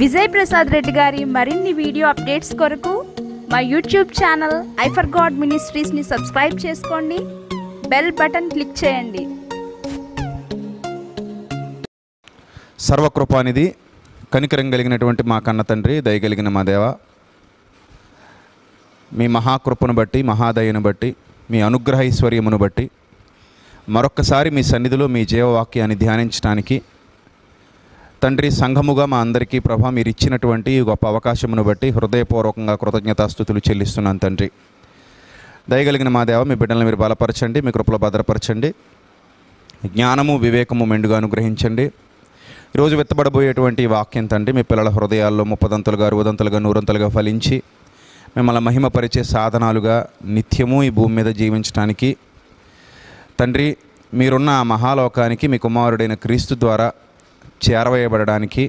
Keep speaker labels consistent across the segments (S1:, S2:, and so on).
S1: విజయ్ ప్రసాద్ రెడ్డి గారి మరిన్ని video updates కొరకు మా యూట్యూబ్ ఛానల్ ఐఫర్ గాడ్ మినిస్ట్రీస్ని సబ్స్క్రైబ్ చేసుకోండి బెల్ బటన్ క్లిక్ చేయండి సర్వకృపానిధి కనికరం కలిగినటువంటి మా కన్న తండ్రి దయగలిగిన మా దేవ మీ మహాకృపను బట్టి మహాదయను బట్టి మీ అనుగ్రహ ఐశ్వర్యమును బట్టి మరొక్కసారి మీ సన్నిధిలో మీ జీవవాక్యాన్ని ధ్యానించడానికి తండ్రి సంఘముగా మా అందరికీ ప్రభా మీరు ఇచ్చినటువంటి గొప్ప అవకాశమును బట్టి హృదయపూర్వకంగా కృతజ్ఞతాస్థుతులు చెల్లిస్తున్నాను తండ్రి దయగలిగిన మా దేవ మీ బిడ్డలను మీరు బలపరచండి మీ కృపలో భద్రపరచండి జ్ఞానము వివేకము మెండుగా అనుగ్రహించండి ఈరోజు విత్తబడబోయేటువంటి వాక్యం తండ్రి మీ పిల్లల హృదయాల్లో ముప్పదంతలుగా అరువదంతలుగా నూరంతలుగా ఫలించి మిమ్మల్ని మహిమపరిచే సాధనాలుగా నిత్యము ఈ భూమి మీద జీవించడానికి తండ్రి మీరున్న ఆ మహాలోకానికి మీ కుమారుడైన క్రీస్తు ద్వారా చేరవేయబడడానికి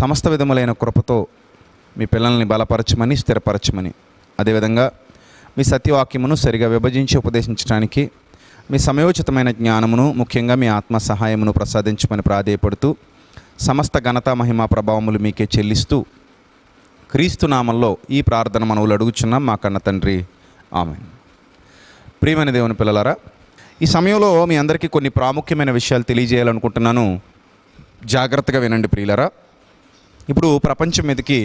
S1: సమస్త విధములైన కృపతో మీ పిల్లల్ని బలపరచమని స్థిరపరచమని అదేవిధంగా మీ సత్యవాక్యమును సరిగా విభజించి ఉపదేశించడానికి మీ సమయోచితమైన జ్ఞానమును ముఖ్యంగా మీ ఆత్మ సహాయమును ప్రసాదించమని ప్రాధేయపడుతూ సమస్త ఘనత మహిమా ప్రభావములు మీకే చెల్లిస్తూ క్రీస్తు నామంలో ఈ ప్రార్థన మనవులు అడుగుచున్నాం మా కన్న తండ్రి ఆమె ప్రియమైన దేవుని పిల్లలారా ఈ సమయంలో మీ అందరికీ కొన్ని ప్రాముఖ్యమైన విషయాలు తెలియజేయాలనుకుంటున్నాను జాగ్రత్తగా వినండి ప్రియులరా ఇప్పుడు ప్రపంచం మీదకి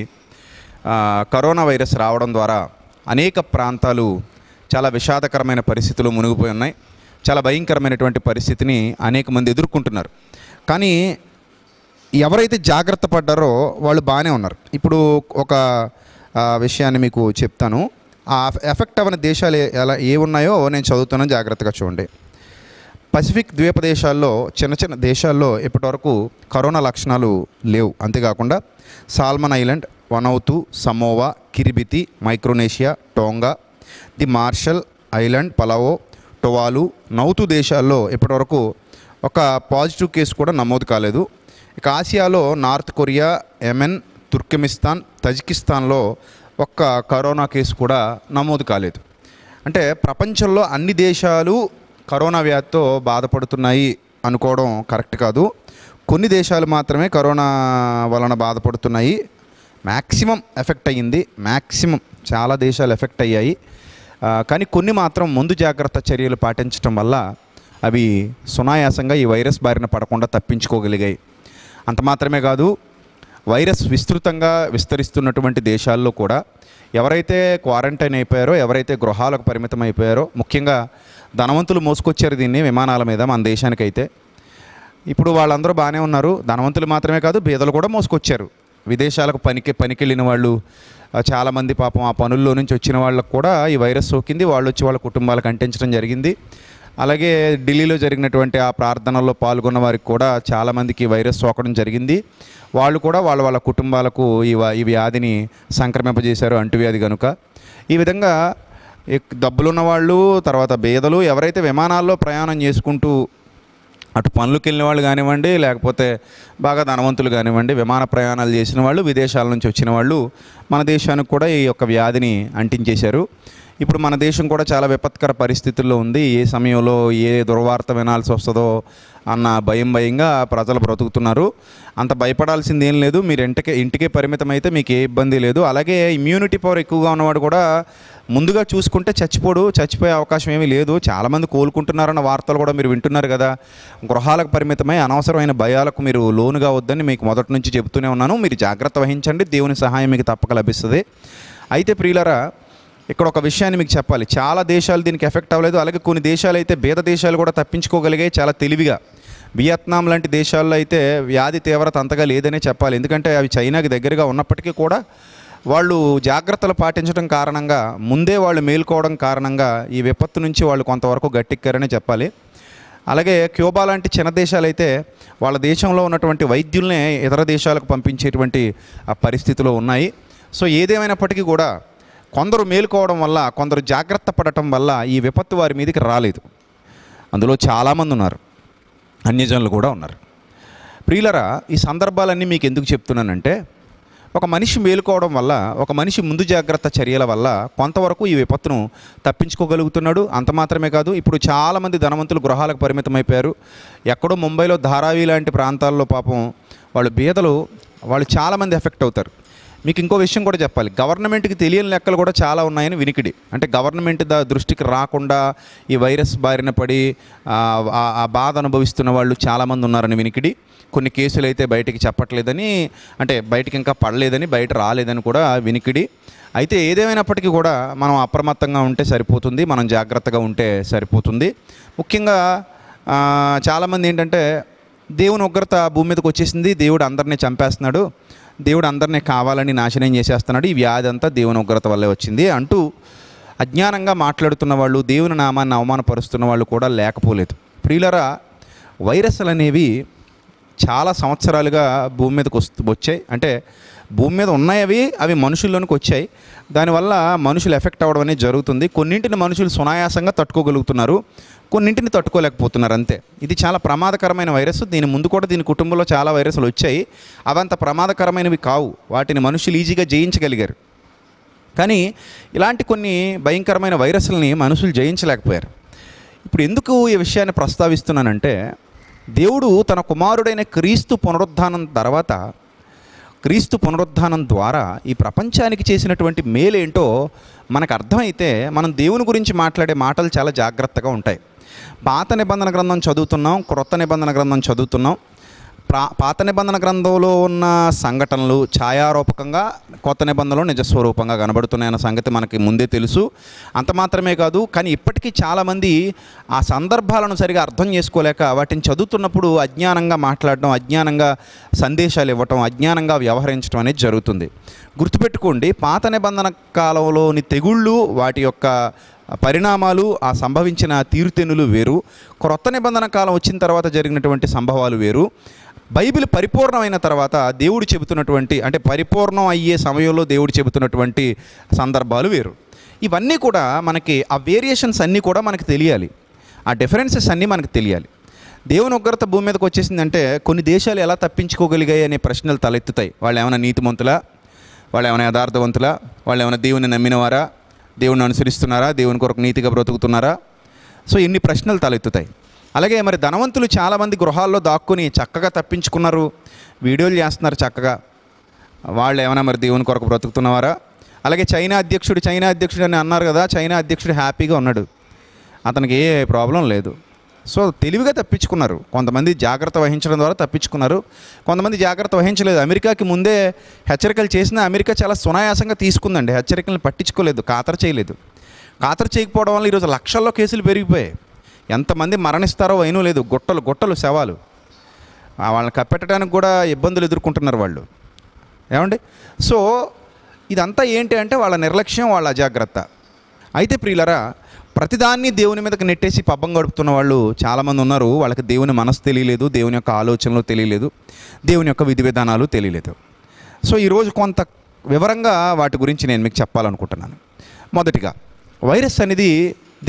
S1: కరోనా వైరస్ రావడం ద్వారా అనేక ప్రాంతాలు చాలా విషాదకరమైన పరిస్థితులు మునిగిపోయి ఉన్నాయి చాలా భయంకరమైనటువంటి పరిస్థితిని అనేక మంది ఎదుర్కొంటున్నారు కానీ ఎవరైతే జాగ్రత్త పడ్డారో వాళ్ళు బాగానే ఉన్నారు ఇప్పుడు ఒక విషయాన్ని మీకు చెప్తాను ఆ ఎఫెక్ట్ అవ్వని దేశాలు ఎలా ఏ ఉన్నాయో నేను చదువుతున్నాను జాగ్రత్తగా చూడండి పసిఫిక్ ద్వీపదేశాల్లో చిన్న చిన్న దేశాల్లో ఇప్పటివరకు కరోనా లక్షణాలు లేవు అంతేకాకుండా Solomon Island Vanuatu Samoa Kiribati Micronesia Tonga the Marshall Island Palau Tuvalu Nauru దేశాల్లో ఇప్పటివరకు ఒక పాజిటివ్ కేసు కూడా నమోదు కాలేదు ఇక ఆసియాలో నార్త్ కొరియా యెమెన్ తుర్కమిస్తాన్ తజికిస్తాన్లో ఒక్క కరోనా కేసు కూడా నమోదు కాలేదు అంటే ప్రపంచంలో అన్ని దేశాలు కరోనా వ్యాధితో బాధపడుతున్నాయి అనుకోవడం కరెక్ట్ కాదు కొన్ని దేశాలు మాత్రమే కరోనా వలన బాధపడుతున్నాయి మ్యాక్సిమం ఎఫెక్ట్ అయ్యింది మ్యాక్సిమం చాలా దేశాలు ఎఫెక్ట్ అయ్యాయి కానీ కొన్ని మాత్రం ముందు జాగ్రత్త చర్యలు పాటించడం వల్ల అవి సునాయాసంగా ఈ వైరస్ బారిన పడకుండా తప్పించుకోగలిగాయి అంత మాత్రమే కాదు వైరస్ విస్తృతంగా విస్తరిస్తున్నటువంటి దేశాల్లో కూడా ఎవరైతే క్వారంటైన్ అయిపోయారో ఎవరైతే గృహాలకు పరిమితం అయిపోయారో ముఖ్యంగా ధనవంతులు మోసుకొచ్చారు దీన్ని విమానాల మీద మన దేశానికైతే ఇప్పుడు వాళ్ళందరూ బాగానే ఉన్నారు ధనవంతులు మాత్రమే కాదు బీదలు కూడా మోసుకొచ్చారు విదేశాలకు పనికి పనికెళ్ళిన వాళ్ళు చాలామంది పాపం ఆ పనుల్లో నుంచి వచ్చిన వాళ్ళకు కూడా ఈ వైరస్ సోకింది వాళ్ళు వచ్చి వాళ్ళ కుటుంబాలకు అంటించడం జరిగింది అలాగే ఢిల్లీలో జరిగినటువంటి ఆ ప్రార్థనల్లో పాల్గొన్న వారికి కూడా చాలామందికి వైరస్ సోకడం జరిగింది వాళ్ళు కూడా వాళ్ళ వాళ్ళ కుటుంబాలకు ఈ ఈ వ్యాధిని సంక్రమింపజేశారు అంటువ్యాధి కనుక ఈ విధంగా డబ్బులున్న వాళ్ళు తర్వాత బేదలు ఎవరైతే విమానాల్లో ప్రయాణం చేసుకుంటూ అటు పనులకు వెళ్ళిన వాళ్ళు కానివ్వండి లేకపోతే బాగా ధనవంతులు కానివ్వండి విమాన ప్రయాణాలు చేసిన వాళ్ళు విదేశాల నుంచి వచ్చిన వాళ్ళు మన దేశానికి కూడా ఈ యొక్క వ్యాధిని అంటించేశారు ఇప్పుడు మన దేశం కూడా చాలా విపత్కర పరిస్థితుల్లో ఉంది ఏ సమయంలో ఏ దుర్వార్త వినాల్సి వస్తుందో అన్న భయం భయంగా ప్రజలు బ్రతుకుతున్నారు అంత భయపడాల్సింది ఏం లేదు మీరు ఇంటికే ఇంటికే పరిమితం అయితే మీకు ఏ ఇబ్బంది లేదు అలాగే ఇమ్యూనిటీ పవర్ ఎక్కువగా ఉన్నవాడు కూడా ముందుగా చూసుకుంటే చచ్చిపోడు చచ్చిపోయే అవకాశం ఏమీ లేదు చాలామంది కోలుకుంటున్నారన్న వార్తలు కూడా మీరు వింటున్నారు కదా గృహాలకు పరిమితమై అనవసరమైన భయాలకు మీరు లోను కావద్దని మీకు మొదటి నుంచి చెబుతూనే ఉన్నాను మీరు జాగ్రత్త వహించండి దేవుని సహాయం మీకు తప్పక లభిస్తుంది అయితే ప్రియులరా ఇక్కడ ఒక విషయాన్ని మీకు చెప్పాలి చాలా దేశాలు దీనికి ఎఫెక్ట్ అవ్వలేదు అలాగే కొన్ని దేశాలు అయితే బీద దేశాలు కూడా తప్పించుకోగలిగే చాలా తెలివిగా వియత్నాం లాంటి దేశాల్లో అయితే వ్యాధి తీవ్రత అంతగా లేదనే చెప్పాలి ఎందుకంటే అవి చైనాకి దగ్గరగా ఉన్నప్పటికీ కూడా వాళ్ళు జాగ్రత్తలు పాటించడం కారణంగా ముందే వాళ్ళు మేల్కోవడం కారణంగా ఈ విపత్తు నుంచి వాళ్ళు కొంతవరకు గట్టెక్కారనే చెప్పాలి అలాగే క్యూబా లాంటి చిన్న దేశాలైతే వాళ్ళ దేశంలో ఉన్నటువంటి వైద్యుల్నే ఇతర దేశాలకు పంపించేటువంటి ఆ పరిస్థితిలో ఉన్నాయి సో ఏదేమైనప్పటికీ కూడా కొందరు మేలుకోవడం వల్ల కొందరు జాగ్రత్త పడటం వల్ల ఈ విపత్తు వారి మీదకి రాలేదు అందులో చాలామంది ఉన్నారు అన్యజనులు కూడా ఉన్నారు ప్రియులరా ఈ సందర్భాలన్నీ మీకు ఎందుకు చెప్తున్నానంటే ఒక మనిషి మేలుకోవడం వల్ల ఒక మనిషి ముందు జాగ్రత్త చర్యల వల్ల కొంతవరకు ఈ విపత్తును తప్పించుకోగలుగుతున్నాడు అంత మాత్రమే కాదు ఇప్పుడు చాలామంది ధనవంతులు గృహాలకు పరిమితమైపోయారు ఎక్కడో ముంబైలో ధారావి లాంటి ప్రాంతాల్లో పాపం వాళ్ళు బీదలు వాళ్ళు చాలామంది ఎఫెక్ట్ అవుతారు మీకు ఇంకో విషయం కూడా చెప్పాలి గవర్నమెంట్కి తెలియని లెక్కలు కూడా చాలా ఉన్నాయని వినికిడి అంటే గవర్నమెంట్ దృష్టికి రాకుండా ఈ వైరస్ బారిన పడి ఆ బాధ అనుభవిస్తున్న వాళ్ళు చాలామంది ఉన్నారని వినికిడి కొన్ని కేసులు అయితే బయటికి చెప్పట్లేదని అంటే బయటికి ఇంకా పడలేదని బయట రాలేదని కూడా వినికిడి అయితే ఏదేమైనప్పటికీ కూడా మనం అప్రమత్తంగా ఉంటే సరిపోతుంది మనం జాగ్రత్తగా ఉంటే సరిపోతుంది ముఖ్యంగా చాలామంది ఏంటంటే దేవుని ఉగ్రత భూమి మీదకి వచ్చేసింది దేవుడు అందరినీ చంపేస్తున్నాడు దేవుడు అందరినీ కావాలని నాశనం చేసేస్తున్నాడు ఈ వ్యాధి అంతా దేవుని ఉగ్రత వల్లే వచ్చింది అంటూ అజ్ఞానంగా మాట్లాడుతున్న వాళ్ళు దేవుని నామాన్ని అవమానపరుస్తున్న వాళ్ళు కూడా లేకపోలేదు ప్రియులరా వైరస్లు అనేవి చాలా సంవత్సరాలుగా భూమి మీదకి వస్తూ వచ్చాయి అంటే భూమి మీద ఉన్నాయవి అవి అవి మనుషుల్లోనికి వచ్చాయి దానివల్ల మనుషులు ఎఫెక్ట్ అవ్వడం అనేది జరుగుతుంది కొన్నింటిని మనుషులు సునాయాసంగా తట్టుకోగలుగుతున్నారు కొన్నింటిని తట్టుకోలేకపోతున్నారు అంతే ఇది చాలా ప్రమాదకరమైన వైరస్ దీని ముందు కూడా దీని కుటుంబంలో చాలా వైరస్లు వచ్చాయి అవంత ప్రమాదకరమైనవి కావు వాటిని మనుషులు ఈజీగా జయించగలిగారు కానీ ఇలాంటి కొన్ని భయంకరమైన వైరస్లని మనుషులు జయించలేకపోయారు ఇప్పుడు ఎందుకు ఈ విషయాన్ని ప్రస్తావిస్తున్నానంటే దేవుడు తన కుమారుడైన క్రీస్తు పునరుద్ధానం తర్వాత క్రీస్తు పునరుద్ధానం ద్వారా ఈ ప్రపంచానికి చేసినటువంటి మేలేంటో మనకు అర్థమైతే మనం దేవుని గురించి మాట్లాడే మాటలు చాలా జాగ్రత్తగా ఉంటాయి పాత నిబంధన గ్రంథం చదువుతున్నాం క్రొత్త నిబంధన గ్రంథం చదువుతున్నాం ప్రా పాత నిబంధన గ్రంథంలో ఉన్న సంఘటనలు ఛాయారూపకంగా కొత్త నిబంధనలు నిజస్వరూపంగా కనబడుతున్నాయన్న సంగతి మనకి ముందే తెలుసు అంత మాత్రమే కాదు కానీ ఇప్పటికీ చాలామంది ఆ సందర్భాలను సరిగా అర్థం చేసుకోలేక వాటిని చదువుతున్నప్పుడు అజ్ఞానంగా మాట్లాడడం అజ్ఞానంగా సందేశాలు ఇవ్వటం అజ్ఞానంగా వ్యవహరించడం అనేది జరుగుతుంది గుర్తుపెట్టుకోండి పాత నిబంధన కాలంలోని తెగుళ్ళు వాటి యొక్క పరిణామాలు ఆ సంభవించిన తీరుతెన్నులు వేరు క్రొత్త నిబంధన కాలం వచ్చిన తర్వాత జరిగినటువంటి సంభవాలు వేరు బైబిల్ పరిపూర్ణమైన తర్వాత దేవుడు చెబుతున్నటువంటి అంటే పరిపూర్ణం అయ్యే సమయంలో దేవుడు చెబుతున్నటువంటి సందర్భాలు వేరు ఇవన్నీ కూడా మనకి ఆ వేరియేషన్స్ అన్నీ కూడా మనకు తెలియాలి ఆ డిఫరెన్సెస్ అన్నీ మనకు తెలియాలి దేవుని ఉగ్రత భూమి మీదకి వచ్చేసిందంటే కొన్ని దేశాలు ఎలా తప్పించుకోగలిగాయి అనే ప్రశ్నలు తలెత్తుతాయి వాళ్ళు ఏమైనా నీతిమంతులా వాళ్ళు ఏమైనా యథార్థవంతులా వాళ్ళు ఏమైనా దేవుని నమ్మినవారా దేవుని అనుసరిస్తున్నారా దేవుని కొరకు నీతిగా బ్రతుకుతున్నారా సో ఇన్ని ప్రశ్నలు తలెత్తుతాయి అలాగే మరి ధనవంతులు చాలామంది గృహాల్లో దాక్కుని చక్కగా తప్పించుకున్నారు వీడియోలు చేస్తున్నారు చక్కగా వాళ్ళు ఏమైనా మరి దేవుని కొరకు బ్రతుకుతున్నవారా అలాగే చైనా అధ్యక్షుడు చైనా అధ్యక్షుడు అని అన్నారు కదా చైనా అధ్యక్షుడు హ్యాపీగా ఉన్నాడు అతనికి ఏ ప్రాబ్లం లేదు సో తెలివిగా తప్పించుకున్నారు కొంతమంది జాగ్రత్త వహించడం ద్వారా తప్పించుకున్నారు కొంతమంది జాగ్రత్త వహించలేదు అమెరికాకి ముందే హెచ్చరికలు చేసినా అమెరికా చాలా సునాయాసంగా తీసుకుందండి హెచ్చరికలను పట్టించుకోలేదు ఖాతరు చేయలేదు ఖాతరు చేయకపోవడం వల్ల ఈరోజు లక్షల్లో కేసులు పెరిగిపోయాయి ఎంతమంది మరణిస్తారో అయినో లేదు గుట్టలు గుట్టలు శవాలు వాళ్ళని కప్పెట్టడానికి కూడా ఇబ్బందులు ఎదుర్కొంటున్నారు వాళ్ళు ఏమండి సో ఇదంతా ఏంటి అంటే వాళ్ళ నిర్లక్ష్యం వాళ్ళ అజాగ్రత్త అయితే ప్రియులరా ప్రతిదాన్ని దేవుని మీదకి నెట్టేసి పబ్బం గడుపుతున్న వాళ్ళు చాలామంది ఉన్నారు వాళ్ళకి దేవుని మనసు తెలియలేదు దేవుని యొక్క ఆలోచనలు తెలియలేదు దేవుని యొక్క విధి విధానాలు తెలియలేదు సో ఈరోజు కొంత వివరంగా వాటి గురించి నేను మీకు చెప్పాలనుకుంటున్నాను మొదటిగా వైరస్ అనేది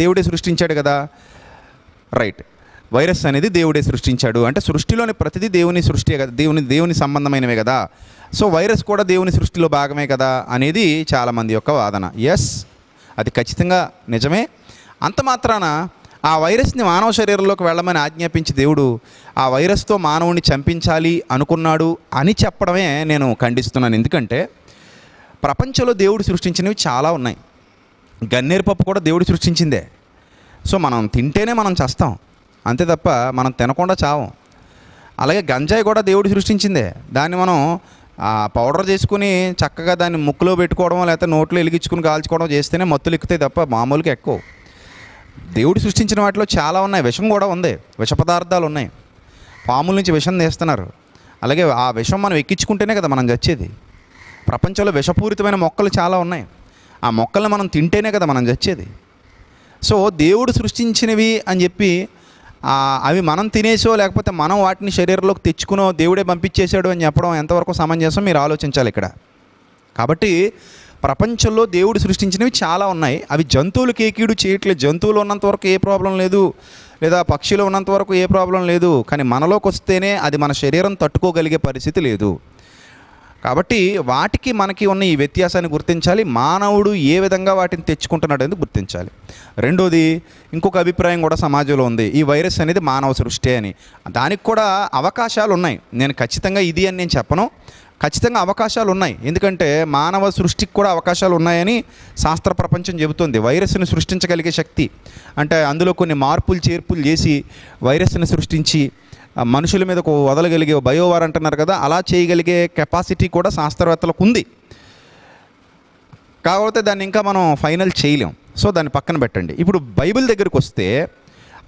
S1: దేవుడే సృష్టించాడు కదా రైట్ వైరస్ అనేది దేవుడే సృష్టించాడు అంటే సృష్టిలోని ప్రతిదీ దేవుని సృష్టి కదా దేవుని దేవుని సంబంధమైనవే కదా సో వైరస్ కూడా దేవుని సృష్టిలో భాగమే కదా అనేది చాలామంది యొక్క వాదన ఎస్ అది ఖచ్చితంగా నిజమే అంత మాత్రాన ఆ వైరస్ని మానవ శరీరంలోకి వెళ్ళమని ఆజ్ఞాపించి దేవుడు ఆ వైరస్తో మానవుని చంపించాలి అనుకున్నాడు అని చెప్పడమే నేను ఖండిస్తున్నాను ఎందుకంటే ప్రపంచంలో దేవుడు సృష్టించినవి చాలా ఉన్నాయి గన్నేరు పప్పు కూడా దేవుడు సృష్టించిందే సో మనం తింటేనే మనం చేస్తాం అంతే తప్ప మనం తినకుండా చావం అలాగే గంజాయి కూడా దేవుడు సృష్టించిందే దాన్ని మనం పౌడర్ చేసుకుని చక్కగా దాన్ని ముక్కులో పెట్టుకోవడం లేకపోతే నోట్లో వెలిగించుకుని కాల్చుకోవడం చేస్తేనే మత్తులు ఎక్కుతాయి తప్ప మామూలుగా ఎక్కువ దేవుడు సృష్టించిన వాటిలో చాలా ఉన్నాయి విషం కూడా ఉంది విష పదార్థాలు ఉన్నాయి పాముల నుంచి విషం తీస్తున్నారు అలాగే ఆ విషం మనం ఎక్కించుకుంటేనే కదా మనం చచ్చేది ప్రపంచంలో విషపూరితమైన మొక్కలు చాలా ఉన్నాయి ఆ మొక్కలను మనం తింటేనే కదా మనం చచ్చేది సో దేవుడు సృష్టించినవి అని చెప్పి అవి మనం తినేసో లేకపోతే మనం వాటిని శరీరంలోకి తెచ్చుకునో దేవుడే పంపించేశాడు అని చెప్పడం ఎంతవరకు సమంజసం మీరు ఆలోచించాలి ఇక్కడ కాబట్టి ప్రపంచంలో దేవుడు సృష్టించినవి చాలా ఉన్నాయి అవి జంతువులు కేకీడు చేయట్లేదు జంతువులు ఉన్నంత వరకు ఏ ప్రాబ్లం లేదు లేదా పక్షులు ఉన్నంత వరకు ఏ ప్రాబ్లం లేదు కానీ మనలోకి వస్తేనే అది మన శరీరం తట్టుకోగలిగే పరిస్థితి లేదు కాబట్టి వాటికి మనకి ఉన్న ఈ వ్యత్యాసాన్ని గుర్తించాలి మానవుడు ఏ విధంగా వాటిని తెచ్చుకుంటున్నాడు అనేది గుర్తించాలి రెండోది ఇంకొక అభిప్రాయం కూడా సమాజంలో ఉంది ఈ వైరస్ అనేది మానవ సృష్టి అని దానికి కూడా అవకాశాలు ఉన్నాయి నేను ఖచ్చితంగా ఇది అని నేను చెప్పను ఖచ్చితంగా అవకాశాలు ఉన్నాయి ఎందుకంటే మానవ సృష్టికి కూడా అవకాశాలు ఉన్నాయని శాస్త్ర ప్రపంచం చెబుతుంది వైరస్ని సృష్టించగలిగే శక్తి అంటే అందులో కొన్ని మార్పులు చేర్పులు చేసి వైరస్ని సృష్టించి మనుషుల మీద వదలగలిగే బయోవార్ అంటున్నారు కదా అలా చేయగలిగే కెపాసిటీ కూడా శాస్త్రవేత్తలకు ఉంది కాకపోతే దాన్ని ఇంకా మనం ఫైనల్ చేయలేం సో దాన్ని పక్కన పెట్టండి ఇప్పుడు బైబిల్ దగ్గరికి వస్తే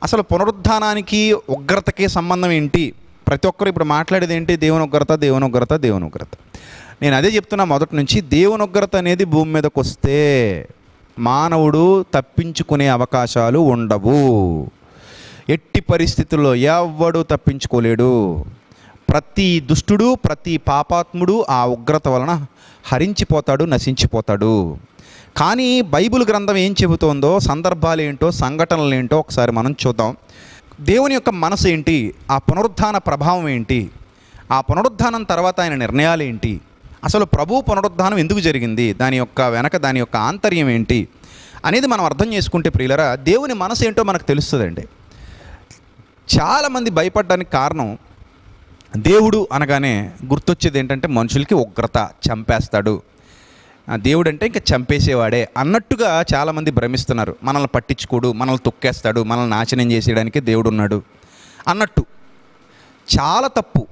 S1: అసలు పునరుద్ధానానికి ఉగ్రతకి సంబంధం ఏంటి ప్రతి ఒక్కరు ఇప్పుడు మాట్లాడేది ఏంటి దేవుని ఉగ్రత దేవుని ఉగ్రత దేవుని ఉగ్రత నేను అదే చెప్తున్నా మొదటి నుంచి దేవుని ఉగ్రత అనేది భూమి మీదకి వస్తే మానవుడు తప్పించుకునే అవకాశాలు ఉండవు ఎట్టి పరిస్థితుల్లో ఎవడు తప్పించుకోలేడు ప్రతి దుష్టుడు ప్రతి పాపాత్ముడు ఆ ఉగ్రత వలన హరించిపోతాడు నశించిపోతాడు కానీ బైబిల్ గ్రంథం ఏం చెబుతోందో సందర్భాలు ఏంటో సంఘటనలు ఏంటో ఒకసారి మనం చూద్దాం దేవుని యొక్క మనసు ఏంటి ఆ పునరుద్ధాన ప్రభావం ఏంటి ఆ పునరుద్ధానం తర్వాత ఆయన నిర్ణయాలు ఏంటి అసలు ప్రభు పునరుద్ధానం ఎందుకు జరిగింది దాని యొక్క వెనక దాని యొక్క ఆంతర్యం ఏంటి అనేది మనం అర్థం చేసుకుంటే ప్రియులరా దేవుని మనసు ఏంటో మనకు తెలుస్తుందండి చాలామంది భయపడడానికి కారణం దేవుడు అనగానే గుర్తొచ్చేది ఏంటంటే మనుషులకి ఉగ్రత చంపేస్తాడు దేవుడు అంటే ఇంకా చంపేసేవాడే అన్నట్టుగా చాలామంది భ్రమిస్తున్నారు మనల్ని పట్టించుకోడు మనల్ని తొక్కేస్తాడు మనల్ని నాశనం చేసేయడానికి దేవుడు ఉన్నాడు అన్నట్టు చాలా తప్పు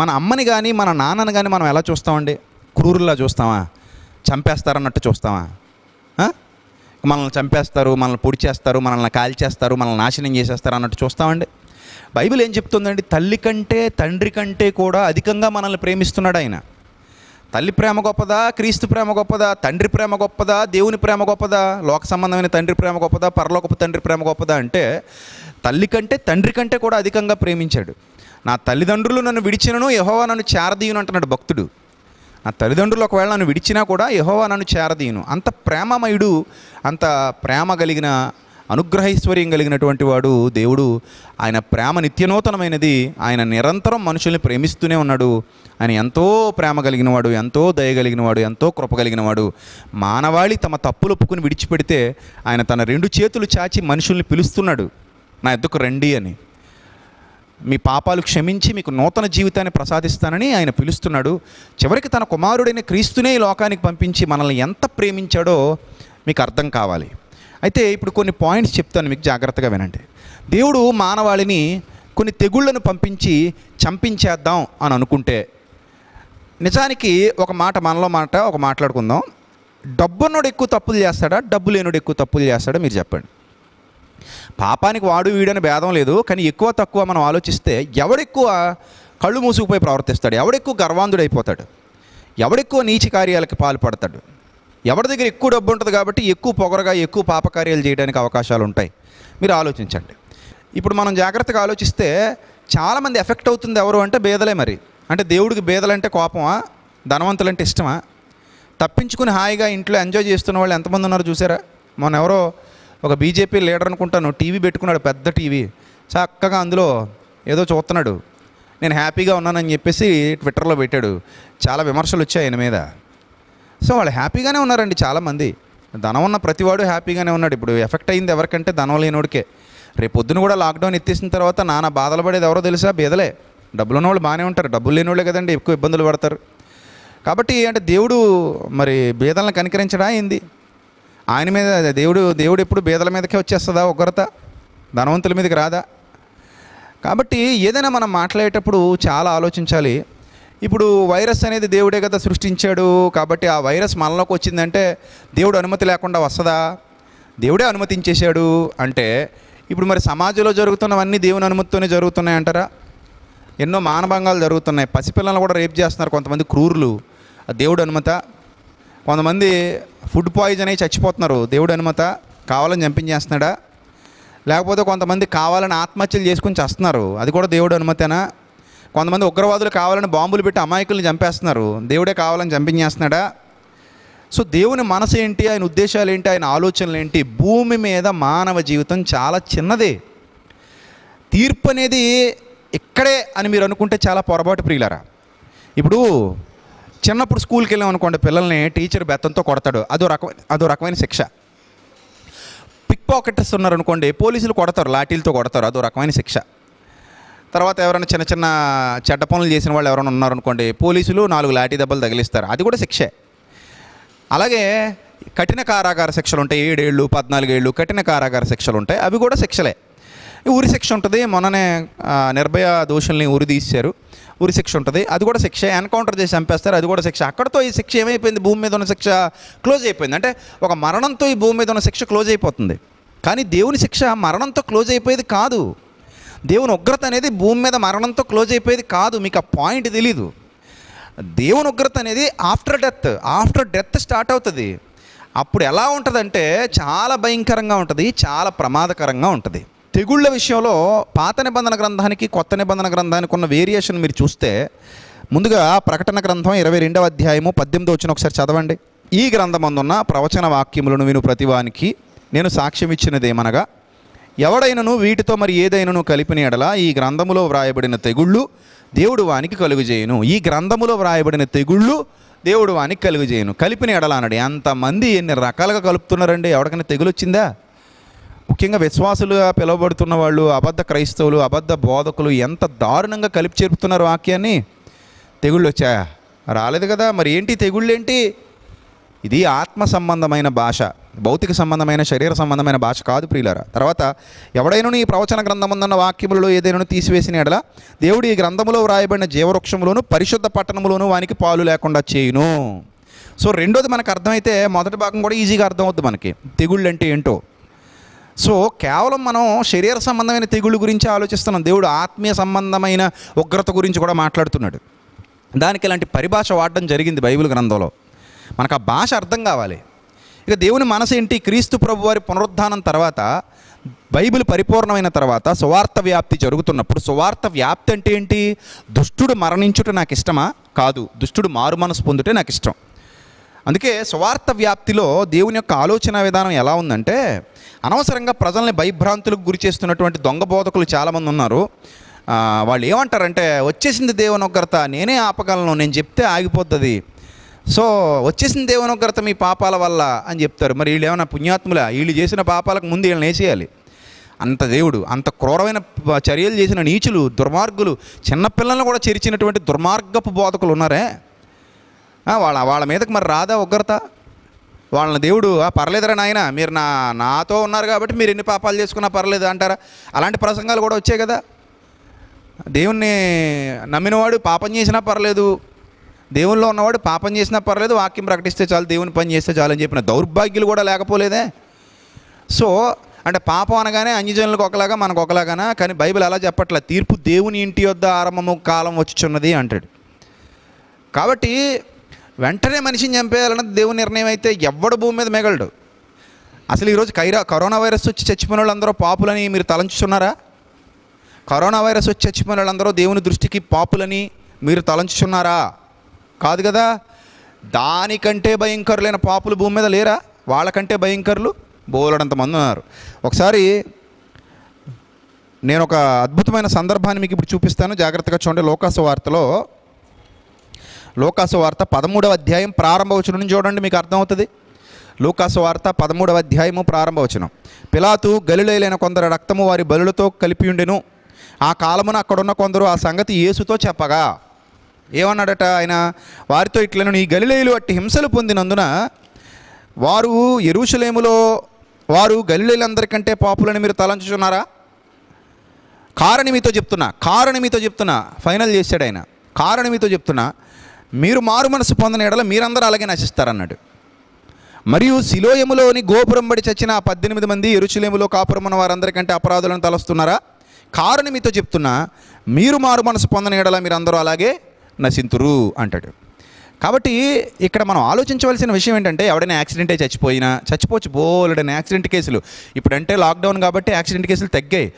S1: మన అమ్మని కానీ మన నాన్నని కానీ మనం ఎలా చూస్తామండి క్రూరులా చూస్తామా చంపేస్తారన్నట్టు చూస్తామా మనల్ని చంపేస్తారు మనల్ని పొడి చేస్తారు మనల్ని కాల్చేస్తారు మనల్ని నాశనం చేసేస్తారు అన్నట్టు చూస్తామండి బైబిల్ ఏం చెప్తుందండి తల్లి కంటే తండ్రి కంటే కూడా అధికంగా మనల్ని ప్రేమిస్తున్నాడు ఆయన తల్లి ప్రేమ గొప్పదా క్రీస్తు ప్రేమ గొప్పదా తండ్రి ప్రేమ గొప్పదా దేవుని ప్రేమ గొప్పదా లోక సంబంధమైన తండ్రి ప్రేమ గొప్పదా పరలోకపు తండ్రి ప్రేమ గొప్పదా అంటే తల్లి కంటే తండ్రి కంటే కూడా అధికంగా ప్రేమించాడు నా తల్లిదండ్రులు నన్ను విడిచినను యహోవా నన్ను చేరదీయును అంటున్నాడు భక్తుడు నా తల్లిదండ్రులు ఒకవేళ నన్ను విడిచినా కూడా యహోవా నన్ను చేరదీయును అంత ప్రేమమయుడు అంత ప్రేమ కలిగిన అనుగ్రహైశ్వర్యం కలిగినటువంటి వాడు దేవుడు ఆయన ప్రేమ నిత్యనూతనమైనది ఆయన నిరంతరం మనుషుల్ని ప్రేమిస్తూనే ఉన్నాడు ఆయన ఎంతో ప్రేమ కలిగినవాడు ఎంతో దయ కలిగినవాడు ఎంతో కృప కలిగినవాడు మానవాళి తమ తప్పులు ఒప్పుకుని విడిచిపెడితే ఆయన తన రెండు చేతులు చాచి మనుషుల్ని పిలుస్తున్నాడు నా ఎద్దుకు రండి అని మీ పాపాలు క్షమించి మీకు నూతన జీవితాన్ని ప్రసాదిస్తానని ఆయన పిలుస్తున్నాడు చివరికి తన కుమారుడైన క్రీస్తునే ఈ లోకానికి పంపించి మనల్ని ఎంత ప్రేమించాడో మీకు అర్థం కావాలి అయితే ఇప్పుడు కొన్ని పాయింట్స్ చెప్తాను మీకు జాగ్రత్తగా వినండి దేవుడు మానవాళిని కొన్ని తెగుళ్లను పంపించి చంపించేద్దాం అని అనుకుంటే నిజానికి ఒక మాట మనలో మాట ఒక మాట్లాడుకుందాం డబ్బున్నోడు ఎక్కువ తప్పులు చేస్తాడా డబ్బు లేనోడు ఎక్కువ తప్పులు చేస్తాడా మీరు చెప్పండి పాపానికి వాడు వీడని భేదం లేదు కానీ ఎక్కువ తక్కువ మనం ఆలోచిస్తే ఎవడెక్కువ కళ్ళు మూసుకుపోయి ప్రవర్తిస్తాడు ఎవడెక్కువ గర్వాంధుడైపోతాడు ఎవడెక్కువ నీచి కార్యాలకు పాల్పడతాడు ఎవరి దగ్గర ఎక్కువ డబ్బు ఉంటుంది కాబట్టి ఎక్కువ పొగరగా ఎక్కువ పాపకార్యాలు చేయడానికి అవకాశాలు ఉంటాయి మీరు ఆలోచించండి ఇప్పుడు మనం జాగ్రత్తగా ఆలోచిస్తే చాలామంది ఎఫెక్ట్ అవుతుంది ఎవరు అంటే బేదలే మరి అంటే దేవుడికి బేదలంటే కోపమా ధనవంతులంటే ఇష్టమా తప్పించుకుని హాయిగా ఇంట్లో ఎంజాయ్ చేస్తున్న వాళ్ళు ఎంతమంది ఉన్నారో చూసారా మొన్న ఎవరో ఒక బీజేపీ లీడర్ అనుకుంటాను టీవీ పెట్టుకున్నాడు పెద్ద టీవీ చక్కగా అందులో ఏదో చూస్తున్నాడు నేను హ్యాపీగా ఉన్నానని చెప్పేసి ట్విట్టర్లో పెట్టాడు చాలా విమర్శలు వచ్చాయి ఆయన మీద సో వాళ్ళు హ్యాపీగానే ఉన్నారండి చాలామంది ధనం ఉన్న ప్రతివాడు హ్యాపీగానే ఉన్నాడు ఇప్పుడు ఎఫెక్ట్ అయింది ఎవరికంటే ధనం లేనోడికే రేపు పొద్దున కూడా లాక్డౌన్ ఎత్తేసిన తర్వాత నానా బాధలు పడేది ఎవరో తెలుసా బీదలే డబ్బులు ఉన్నవాళ్ళు బాగానే ఉంటారు డబ్బులు లేనివాళ్ళు కదండి ఎక్కువ ఇబ్బందులు పడతారు కాబట్టి అంటే దేవుడు మరి బీదలను కనికరించడా ఏంది ఆయన మీద దేవుడు దేవుడు ఎప్పుడు బీదల మీదకే వచ్చేస్తుందా ఒకరత ధనవంతుల మీదకి రాదా కాబట్టి ఏదైనా మనం మాట్లాడేటప్పుడు చాలా ఆలోచించాలి ఇప్పుడు వైరస్ అనేది దేవుడే కదా సృష్టించాడు కాబట్టి ఆ వైరస్ మనలోకి వచ్చిందంటే దేవుడు అనుమతి లేకుండా వస్తుందా దేవుడే అనుమతించేశాడు అంటే ఇప్పుడు మరి సమాజంలో జరుగుతున్నవన్నీ దేవుని అనుమతితోనే జరుగుతున్నాయి అంటారా ఎన్నో మానభంగాలు జరుగుతున్నాయి పసిపిల్లలను కూడా రేప్ చేస్తున్నారు కొంతమంది క్రూరులు దేవుడు అనుమత కొంతమంది ఫుడ్ పాయిజన్ అయి చచ్చిపోతున్నారు దేవుడు అనుమత కావాలని చంపించేస్తున్నాడా లేకపోతే కొంతమంది కావాలని ఆత్మహత్యలు చేసుకుని చేస్తున్నారు అది కూడా దేవుడు అనుమతేనా కొంతమంది ఉగ్రవాదులు కావాలని బాంబులు పెట్టి అమాయకుల్ని చంపేస్తున్నారు దేవుడే కావాలని చంపించేస్తున్నాడా సో దేవుని మనసు ఏంటి ఆయన ఉద్దేశాలు ఏంటి ఆయన ఆలోచనలు ఏంటి భూమి మీద మానవ జీవితం చాలా చిన్నదే తీర్పు అనేది ఇక్కడే అని మీరు అనుకుంటే చాలా పొరపాటు ప్రియులరా ఇప్పుడు చిన్నప్పుడు స్కూల్కి వెళ్ళాం అనుకోండి పిల్లల్ని టీచర్ బెత్తంతో కొడతాడు అదో రకమైన అదో రకమైన శిక్ష పిక్ పాకెట్స్ ఉన్నారనుకోండి పోలీసులు కొడతారు లాఠీలతో కొడతారు అదో రకమైన శిక్ష తర్వాత ఎవరైనా చిన్న చిన్న చెడ్డ పనులు చేసిన వాళ్ళు ఎవరైనా ఉన్నారనుకోండి పోలీసులు నాలుగు లాఠీ దెబ్బలు తగిలిస్తారు అది కూడా శిక్షే అలాగే కఠిన కారాగార శిక్షలు ఉంటాయి ఏడేళ్ళు పద్నాలుగేళ్ళు కఠిన కారాగార శిక్షలు ఉంటాయి అవి కూడా శిక్షలే ఉరి శిక్ష ఉంటుంది మొన్ననే నిర్భయ దోషుల్ని ఉరి తీశారు ఊరి శిక్ష ఉంటుంది అది కూడా శిక్ష ఎన్కౌంటర్ చేసి చంపేస్తారు అది కూడా శిక్ష అక్కడతో ఈ శిక్ష ఏమైపోయింది భూమి మీద ఉన్న శిక్ష క్లోజ్ అయిపోయింది అంటే ఒక మరణంతో ఈ భూమి మీద ఉన్న శిక్ష క్లోజ్ అయిపోతుంది కానీ దేవుని శిక్ష మరణంతో క్లోజ్ అయిపోయేది కాదు దేవుని ఉగ్రత అనేది భూమి మీద మరణంతో క్లోజ్ అయిపోయేది కాదు మీకు ఆ పాయింట్ తెలీదు దేవుని ఉగ్రత అనేది after death after death start అవుతుంది అప్పుడు ఎలా ఉంటుందంటే చాలా భయంకరంగా ఉంటుంది చాలా ప్రమాదకరంగా ఉంటుంది తెగుళ్ళ విషయంలో పాత నిబంధన గ్రంథానికి కొత్త నిబంధన గ్రంథానికి ఉన్న వేరియేషన్ మీరు చూస్తే ముందుగా ప్రకటన గ్రంథం ఇరవై రెండవ అధ్యాయము పద్దెనిమిది వచ్చిన ఒకసారి చదవండి ఈ గ్రంథమందున్న ప్రవచన వాక్యములను విను ప్రతివానికి నేను సాక్ష్యం ఇచ్చినదేమనగా ఎవడైనను వీటితో మరి ఏదైనను కలిపిన ఎడల ఈ గ్రంథములో వ్రాయబడిన తెగుళ్ళు దేవుడు వానికి కలుగుజేయును ఈ గ్రంథములో వ్రాయబడిన తెగుళ్ళు దేవుడు వానికి కలుగుజేయును కలిపిన ఎడల అన్నాడు ఎంతమంది ఎన్ని రకాలుగా కలుపుతున్నారండి ఎవరికైనా తెగులు వచ్చిందా ముఖ్యంగా విశ్వాసులుగా పిలువబడుతున్న వాళ్ళు అబద్ధ క్రైస్తవులు అబద్ధ బోధకులు ఎంత దారుణంగా కలిపి చెరుపుతున్నారు వాక్యాన్ని తెగుళ్ళు వచ్చాయా రాలేదు కదా మరి ఏంటి తెగుళ్ళేంటి ఇది ఆత్మ సంబంధమైన భాష భౌతిక సంబంధమైన శరీర సంబంధమైన భాష కాదు ప్రియులరా తర్వాత ఎవడైనా ఈ ప్రవచన గ్రంథముందన్న వాక్యములలో ఏదైనా తీసివేసిన ఎడల దేవుడు ఈ గ్రంథములో వ్రాయబడిన జీవవృక్షములోను పరిశుద్ధ పట్టణములోను వానికి పాలు లేకుండా చేయును సో రెండోది మనకు అర్థమైతే మొదటి భాగం కూడా ఈజీగా అర్థమవుద్ది మనకి తెగుళ్ళు అంటే ఏంటో సో కేవలం మనం శరీర సంబంధమైన తెగుళ్ళు గురించి ఆలోచిస్తున్నాం దేవుడు ఆత్మీయ సంబంధమైన ఉగ్రత గురించి కూడా మాట్లాడుతున్నాడు దానికి ఇలాంటి పరిభాష వాడడం జరిగింది బైబిల్ గ్రంథంలో మనకు ఆ భాష అర్థం కావాలి ఇక దేవుని మనసు ఏంటి క్రీస్తు ప్రభు వారి పునరుద్ధానం తర్వాత బైబిల్ పరిపూర్ణమైన తర్వాత సువార్త వ్యాప్తి జరుగుతున్నప్పుడు సువార్త వ్యాప్తి అంటే ఏంటి దుష్టుడు మరణించుట నాకు ఇష్టమా కాదు దుష్టుడు మారు మనసు పొందుటే నాకు ఇష్టం అందుకే సువార్త వ్యాప్తిలో దేవుని యొక్క ఆలోచన విధానం ఎలా ఉందంటే అనవసరంగా ప్రజల్ని భయభ్రాంతులకు గురి చేస్తున్నటువంటి దొంగ బోధకులు చాలామంది ఉన్నారు వాళ్ళు ఏమంటారంటే వచ్చేసింది దేవుని ఉగ్రత నేనే ఆపగలను నేను చెప్తే ఆగిపోతుంది సో వచ్చేసిన దేవనుగ్రత మీ పాపాల వల్ల అని చెప్తారు మరి వీళ్ళు ఏమైనా పుణ్యాత్ములా వీళ్ళు చేసిన పాపాలకు ముందు వీళ్ళని వేసేయాలి అంత దేవుడు అంత క్రూరమైన చర్యలు చేసిన నీచులు దుర్మార్గులు చిన్నపిల్లలను కూడా చేర్చినటువంటి దుర్మార్గపు బోధకులు ఉన్నారే వాళ్ళ వాళ్ళ మీదకి మరి రాదా ఉగ్రత వాళ్ళని దేవుడు ఆ పర్లేదురా నాయన మీరు నా నాతో ఉన్నారు కాబట్టి మీరు ఎన్ని పాపాలు చేసుకున్నా పర్లేదు అంటారా అలాంటి ప్రసంగాలు కూడా వచ్చాయి కదా దేవుణ్ణి నమ్మినవాడు పాపం చేసినా పర్లేదు దేవుల్లో ఉన్నవాడు పాపం చేసినా పర్లేదు వాక్యం ప్రకటిస్తే చాలు దేవుని పని చేస్తే చాలు అని చెప్పిన దౌర్భాగ్యులు కూడా లేకపోలేదే సో అంటే పాపం అనగానే అన్యజనులకు ఒకలాగా మనకు ఒకలాగానా కానీ బైబిల్ అలా చెప్పట్ల తీర్పు దేవుని ఇంటి యొద్ద ఆరంభము కాలం వచ్చుచున్నది అంటాడు కాబట్టి వెంటనే మనిషిని చంపేయాలన్నది దేవుని నిర్ణయం అయితే ఎవ్వడు భూమి మీద మిగలడు అసలు ఈరోజు కైరా కరోనా వైరస్ వచ్చి చచ్చిపోయిన వాళ్ళందరూ పాపులని మీరు తలంచుచున్నారా కరోనా వైరస్ వచ్చి చచ్చిపోయిన వాళ్ళందరూ దేవుని దృష్టికి పాపులని మీరు తలంచుచున్నారా కాదు కదా దానికంటే భయంకరులైన పాపులు భూమి మీద లేరా వాళ్ళకంటే భయంకరులు బోలడంతమంది ఉన్నారు ఒకసారి నేను ఒక అద్భుతమైన సందర్భాన్ని మీకు ఇప్పుడు చూపిస్తాను జాగ్రత్తగా చూడండి లోకాసు వార్తలో లోకాసు వార్త పదమూడవ అధ్యాయం ప్రారంభవచనం నుంచి చూడండి మీకు అర్థమవుతుంది లోకాసు వార్త పదమూడవ అధ్యాయము ప్రారంభవచనం పిలాతు గలిలైన కొందరు రక్తము వారి బలులతో కలిపి ఉండెను ఆ కాలమున అక్కడున్న కొందరు ఆ సంగతి యేసుతో చెప్పగా ఏమన్నాడట ఆయన వారితో ఇట్లను నీ గలిలేయులు అట్టి హింసలు పొందినందున వారు ఎరుషలేములో వారు గలిలేలందరికంటే పాపులని మీరు తలంచుచున్నారా మీతో చెప్తున్నా మీతో చెప్తున్నా ఫైనల్ చేశాడు ఆయన కారణమితో చెప్తున్నా మీరు మారు మనసు పొందిన ఎడల మీరందరూ అలాగే నశిస్తారన్నాడు మరియు శిలోయములోని గోపురం బడి చచ్చిన ఆ పద్దెనిమిది మంది ఎరుచులేములో కాపురమున్న వారందరికంటే అపరాధులను తలస్తున్నారా కారణం మీతో చెప్తున్నా మీరు మారు మనసు పొందన ఎడల మీరందరూ అలాగే నశింతురు అంటాడు కాబట్టి ఇక్కడ మనం ఆలోచించవలసిన విషయం ఏంటంటే ఎవడైనా యాక్సిడెంటే చచ్చిపోయినా చచ్చిపోవచ్చు బోలెడైన యాక్సిడెంట్ కేసులు ఇప్పుడంటే లాక్డౌన్ కాబట్టి యాక్సిడెంట్ కేసులు తగ్గాయి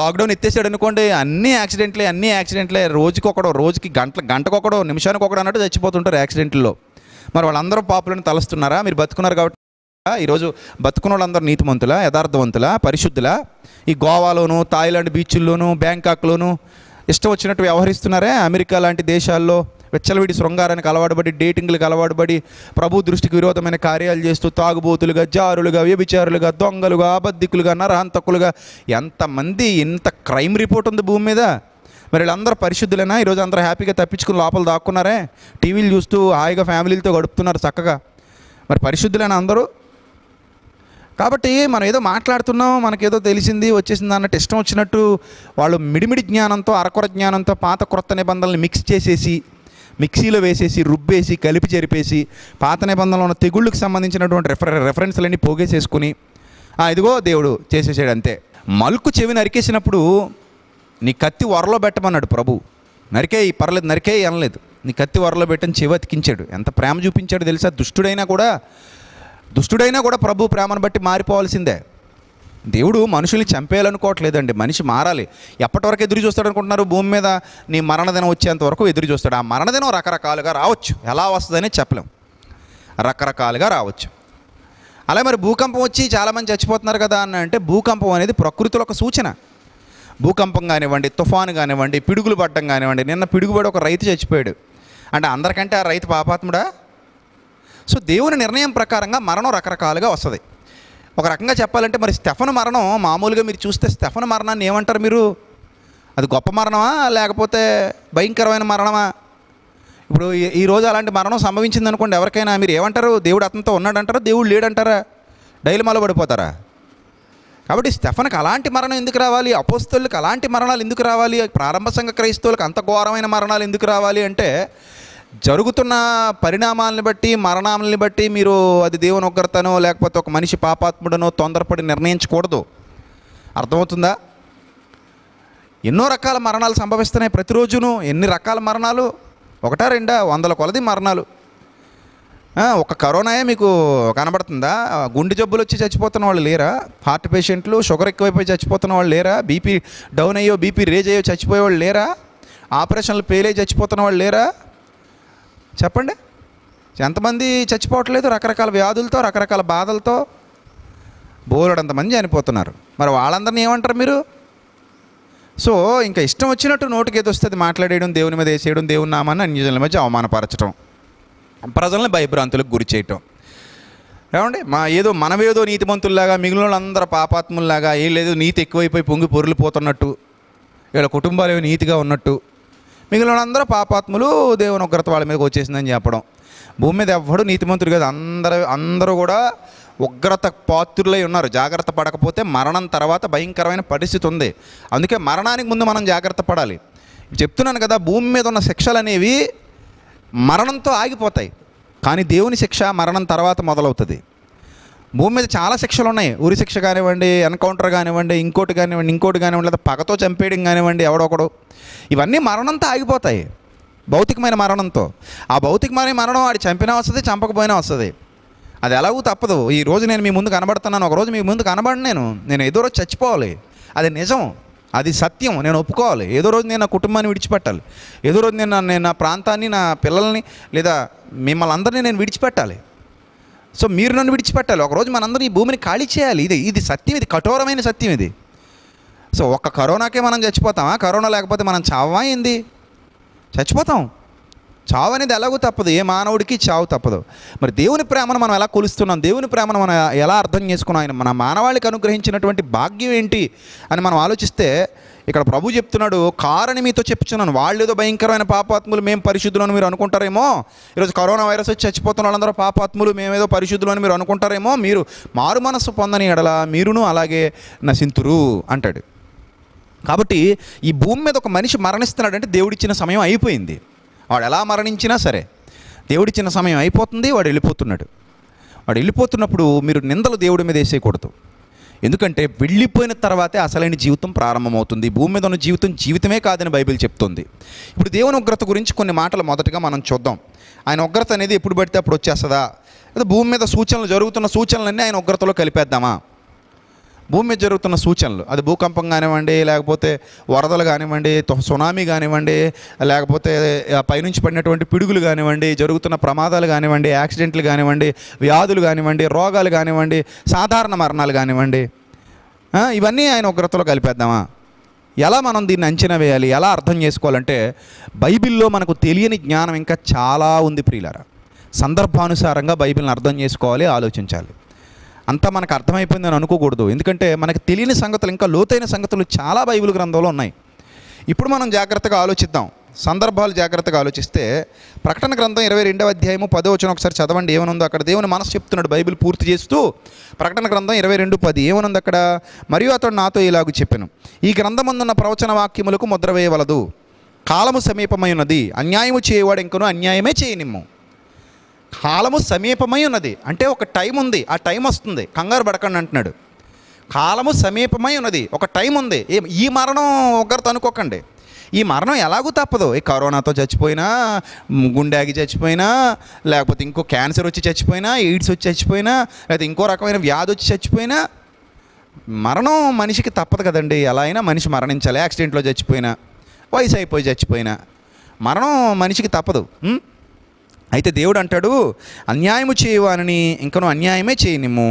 S1: లాక్డౌన్ ఎత్తేసాడు అనుకోండి అన్ని యాక్సిడెంట్లే అన్ని యాక్సిడెంట్లే రోజుకొకడో రోజుకి గంటల గంటకొకడో నిమిషానికి ఒకడో అన్నట్టు చచ్చిపోతుంటారు యాక్సిడెంట్లో మరి వాళ్ళందరూ పాపులను తలస్తున్నారా మీరు బతుకున్నారు కాబట్టి ఈరోజు బతుకున్న వాళ్ళందరూ నీతిమంతుల యథార్థవంతుల పరిశుద్ధుల ఈ గోవాలోను థాయిలాండ్ బీచ్ల్లోనూ బ్యాంకాక్లోనూ ఇష్టం వచ్చినట్టు వ్యవహరిస్తున్నారే అమెరికా లాంటి దేశాల్లో వెచ్చలవిడి శృంగారానికి అలవాటుబడి డేటింగ్లకు అలవాటుబడి ప్రభు దృష్టికి విరోధమైన కార్యాలు చేస్తూ తాగుబోతులుగా జారులుగా వ్యభిచారులుగా దొంగలుగా అబద్ధికులుగా నరహంతకులుగా ఎంతమంది ఇంత క్రైమ్ రిపోర్ట్ ఉంది భూమి మీద మరి వీళ్ళందరూ పరిశుద్ధులైనా ఈరోజు అందరూ హ్యాపీగా తప్పించుకుని లోపల దాక్కున్నారే టీవీలు చూస్తూ హాయిగా ఫ్యామిలీలతో గడుపుతున్నారు చక్కగా మరి పరిశుద్ధులైన అందరూ కాబట్టి మనం ఏదో మాట్లాడుతున్నాం మనకేదో తెలిసింది వచ్చేసింది అన్నట్టు ఇష్టం వచ్చినట్టు వాళ్ళు మిడిమిడి జ్ఞానంతో అరకొర జ్ఞానంతో పాత క్రొత్త నిబంధనలు మిక్స్ చేసేసి మిక్సీలో వేసేసి రుబ్బేసి కలిపి జరిపేసి పాత నిబంధనలు ఉన్న తెగుళ్ళకు సంబంధించినటువంటి రెఫర రెఫరెన్స్లన్నీ పోగేసేసుకుని ఇదిగో దేవుడు చేసేసాడు అంతే మలుకు చెవి నరికేసినప్పుడు నీ కత్తి వరలో పెట్టమన్నాడు ప్రభు నరికే పర్లేదు నరికే అనలేదు నీ కత్తి వరలో పెట్టని చెవి అతికించాడు ఎంత ప్రేమ చూపించాడు తెలుసా దుష్టుడైనా కూడా దుష్టుడైనా కూడా ప్రభు ప్రేమను బట్టి మారిపోవాల్సిందే దేవుడు మనుషుల్ని చంపేయాలనుకోవట్లేదండి మనిషి మారాలి ఎప్పటివరకు ఎదురు చూస్తాడు అనుకుంటున్నారు భూమి మీద నీ మరణదినం వచ్చేంత వరకు ఎదురు చూస్తాడు ఆ మరణదినం రకరకాలుగా రావచ్చు ఎలా వస్తుందని చెప్పలేం రకరకాలుగా రావచ్చు అలా మరి భూకంపం వచ్చి చాలామంది చచ్చిపోతున్నారు కదా అని అంటే భూకంపం అనేది ప్రకృతిలో ఒక సూచన భూకంపం కానివ్వండి తుఫాను కానివ్వండి పిడుగులు పడ్డం కానివ్వండి నిన్న పిడుగుబడి ఒక రైతు చచ్చిపోయాడు అంటే అందరికంటే ఆ రైతు పాపాత్ముడా సో దేవుని నిర్ణయం ప్రకారంగా మరణం రకరకాలుగా వస్తుంది ఒక రకంగా చెప్పాలంటే మరి స్టెఫన్ మరణం మామూలుగా మీరు చూస్తే స్టెఫన్ మరణాన్ని ఏమంటారు మీరు అది గొప్ప మరణమా లేకపోతే భయంకరమైన మరణమా ఇప్పుడు ఈరోజు అలాంటి మరణం సంభవించింది అనుకోండి ఎవరికైనా మీరు ఏమంటారు దేవుడు అతనితో ఉన్నాడంటారా దేవుడు లేడంటారా డైలమాలో పడిపోతారా కాబట్టి స్టెఫన్కి అలాంటి మరణం ఎందుకు రావాలి అపోస్తులకు అలాంటి మరణాలు ఎందుకు రావాలి ప్రారంభ సంఘ క్రైస్తవులకు అంత ఘోరమైన మరణాలు ఎందుకు రావాలి అంటే జరుగుతున్న పరిణామాలను బట్టి మరణాలను బట్టి మీరు అది దేవుని ఉగ్రతనో లేకపోతే ఒక మనిషి పాపాత్ముడనో తొందరపడి నిర్ణయించకూడదు అర్థమవుతుందా ఎన్నో రకాల మరణాలు సంభవిస్తున్నాయి ప్రతిరోజును ఎన్ని రకాల మరణాలు ఒకటా రెండా వందల కొలది మరణాలు ఒక కరోనాయే మీకు కనబడుతుందా గుండె జబ్బులు వచ్చి చచ్చిపోతున్న వాళ్ళు లేరా హార్ట్ పేషెంట్లు షుగర్ ఎక్కువైపోయి చచ్చిపోతున్న వాళ్ళు లేరా బీపీ డౌన్ అయ్యో బీపీ రేజ్ అయ్యో చచ్చిపోయే వాళ్ళు లేరా ఆపరేషన్లు పేలే చచ్చిపోతున్న వాళ్ళు లేరా చెప్పండి ఎంతమంది చచ్చిపోవట్లేదు రకరకాల వ్యాధులతో రకరకాల బాధలతో బోలడంతమంది చనిపోతున్నారు మరి వాళ్ళందరినీ ఏమంటారు మీరు సో ఇంకా ఇష్టం వచ్చినట్టు నోటికి ఏదో వస్తుంది మాట్లాడేయడం దేవుని మీద వేసేయడం దేవుని నామాన్ని అన్యజనుల మధ్య అవమానపరచడం ప్రజల్ని భయభ్రాంతులకు గురి చేయటం ఏమండి మా ఏదో మనమేదో నీతిమంతుల్లాగా మిగిలిన వాళ్ళందరూ పాపాత్ముల్లాగా ఏం లేదు నీతి ఎక్కువైపోయి పొంగి పొరులిపోతున్నట్టు వీళ్ళ కుటుంబాలు నీతిగా ఉన్నట్టు మిగిలిన అందరూ పాపాత్ములు దేవుని ఉగ్రత వాళ్ళ మీదకి వచ్చేసిందని చెప్పడం భూమి మీద ఎవ్వడు నీతిమంతుడు కాదు అందరూ అందరూ కూడా ఉగ్రత పాత్రులై ఉన్నారు జాగ్రత్త పడకపోతే మరణం తర్వాత భయంకరమైన పరిస్థితి ఉంది అందుకే మరణానికి ముందు మనం జాగ్రత్త పడాలి చెప్తున్నాను కదా భూమి మీద ఉన్న శిక్షలు అనేవి మరణంతో ఆగిపోతాయి కానీ దేవుని శిక్ష మరణం తర్వాత మొదలవుతుంది భూమి మీద చాలా శిక్షలు ఉన్నాయి ఉరి శిక్ష కానివ్వండి ఎన్కౌంటర్ కానివ్వండి ఇంకోటి కానివ్వండి ఇంకోటి కానివ్వండి లేదా పగతో చంపేయడం కానివ్వండి ఎవడొకడు ఇవన్నీ మరణంతో ఆగిపోతాయి భౌతికమైన మరణంతో ఆ భౌతికమైన మరణం వాడు చంపినా వస్తుంది చంపకపోయినా వస్తుంది అది ఎలాగూ తప్పదు ఈ రోజు నేను మీ ముందు కనబడుతున్నాను ఒకరోజు మీ ముందు కనబడి నేను నేను ఏదో రోజు చచ్చిపోవాలి అది నిజం అది సత్యం నేను ఒప్పుకోవాలి ఏదో రోజు నేను నా కుటుంబాన్ని విడిచిపెట్టాలి ఏదో రోజు నేను నేను నా ప్రాంతాన్ని నా పిల్లల్ని లేదా మిమ్మల్ని అందరినీ నేను విడిచిపెట్టాలి సో మీరు నన్ను విడిచిపెట్టాలి ఒకరోజు మనందరం ఈ భూమిని ఖాళీ చేయాలి ఇది ఇది సత్యం ఇది కఠోరమైన సత్యం ఇది సో ఒక్క కరోనాకే మనం చచ్చిపోతామా కరోనా లేకపోతే మనం చావా ఏంది చచ్చిపోతాం చావు అనేది ఎలాగూ తప్పదు ఏ మానవుడికి చావు తప్పదు మరి దేవుని ప్రేమను మనం ఎలా కొలుస్తున్నాం దేవుని ప్రేమను మనం ఎలా అర్థం చేసుకున్నాం ఆయన మన మానవాళికి అనుగ్రహించినటువంటి భాగ్యం ఏంటి అని మనం ఆలోచిస్తే ఇక్కడ ప్రభు చెప్తున్నాడు కారణం మీతో చెప్తున్నాను వాళ్ళు ఏదో భయంకరమైన పాపాత్ములు మేము పరిశుద్ధులు అని మీరు అనుకుంటారేమో ఈరోజు కరోనా వైరస్ వచ్చి చచ్చిపోతున్న వాళ్ళందరూ పాపాత్ములు మేమేదో పరిశుద్ధులు అని మీరు అనుకుంటారేమో మీరు మారు మనస్సు పొందని ఎడల మీరును అలాగే నశింతురు అంటాడు కాబట్టి ఈ భూమి మీద ఒక మనిషి మరణిస్తున్నాడంటే దేవుడిచ్చిన సమయం అయిపోయింది వాడు ఎలా మరణించినా సరే దేవుడిచ్చిన సమయం అయిపోతుంది వాడు వెళ్ళిపోతున్నాడు వాడు వెళ్ళిపోతున్నప్పుడు మీరు నిందలు దేవుడి మీద వేసేయకూడదు ఎందుకంటే వెళ్ళిపోయిన తర్వాతే అసలైన జీవితం ప్రారంభమవుతుంది భూమి మీద ఉన్న జీవితం జీవితమే కాదని బైబిల్ చెప్తుంది ఇప్పుడు దేవుని ఉగ్రత గురించి కొన్ని మాటలు మొదటగా మనం చూద్దాం ఆయన ఉగ్రత అనేది ఎప్పుడు పడితే అప్పుడు వచ్చేస్తుందా లేదా భూమి మీద సూచనలు జరుగుతున్న సూచనలన్నీ ఆయన ఉగ్రతలో కలిపేద్దామా భూమి మీద జరుగుతున్న సూచనలు అది భూకంపం కానివ్వండి లేకపోతే వరదలు కానివ్వండి సునామీ కానివ్వండి లేకపోతే పైనుంచి పడినటువంటి పిడుగులు కానివ్వండి జరుగుతున్న ప్రమాదాలు కానివ్వండి యాక్సిడెంట్లు కానివ్వండి వ్యాధులు కానివ్వండి రోగాలు కానివ్వండి సాధారణ మరణాలు కానివ్వండి ఇవన్నీ ఆయన ఉగ్రతలో కలిపేద్దామా ఎలా మనం దీన్ని అంచనా వేయాలి ఎలా అర్థం చేసుకోవాలంటే బైబిల్లో మనకు తెలియని జ్ఞానం ఇంకా చాలా ఉంది ప్రియులారా సందర్భానుసారంగా బైబిల్ని అర్థం చేసుకోవాలి ఆలోచించాలి అంతా మనకు అర్థమైపోయిందని అనుకోకూడదు ఎందుకంటే మనకు తెలియని సంగతులు ఇంకా లోతైన సంగతులు చాలా బైబిల్ గ్రంథంలో ఉన్నాయి ఇప్పుడు మనం జాగ్రత్తగా ఆలోచిద్దాం సందర్భాలు జాగ్రత్తగా ఆలోచిస్తే ప్రకటన గ్రంథం ఇరవై రెండవ అధ్యాయము పదో వచ్చిన ఒకసారి చదవండి ఏమనుందో అక్కడ దేవుని మనసు చెప్తున్నాడు బైబిల్ పూర్తి చేస్తూ ప్రకటన గ్రంథం ఇరవై రెండు పది ఏమనుంది అక్కడ మరియు అతడు నాతో ఇలాగూ చెప్పాను ఈ గ్రంథమందున్న ప్రవచన వాక్యములకు ముద్ర వేయవలదు కాలము సమీపమైనది అన్యాయము చేయవాడు ఇంకనూ అన్యాయమే చేయనిమ్ము కాలము సమీపమై ఉన్నది అంటే ఒక టైం ఉంది ఆ టైం వస్తుంది కంగారు పడకండి అంటున్నాడు కాలము సమీపమై ఉన్నది ఒక టైం ఉంది ఈ మరణం ఒకరితో అనుకోకండి ఈ మరణం ఎలాగూ తప్పదు ఈ కరోనాతో చచ్చిపోయినా గుండెగి చచ్చిపోయినా లేకపోతే ఇంకో క్యాన్సర్ వచ్చి చచ్చిపోయినా ఎయిడ్స్ వచ్చి చచ్చిపోయినా లేకపోతే ఇంకో రకమైన వ్యాధి వచ్చి చచ్చిపోయినా మరణం మనిషికి తప్పదు కదండి ఎలా అయినా మనిషి మరణించాలి యాక్సిడెంట్లో చచ్చిపోయినా వయసు అయిపోయి చచ్చిపోయినా మరణం మనిషికి తప్పదు అయితే దేవుడు అంటాడు అన్యాయము చేయవానని ఇంకను అన్యాయమే చేయనిమ్ము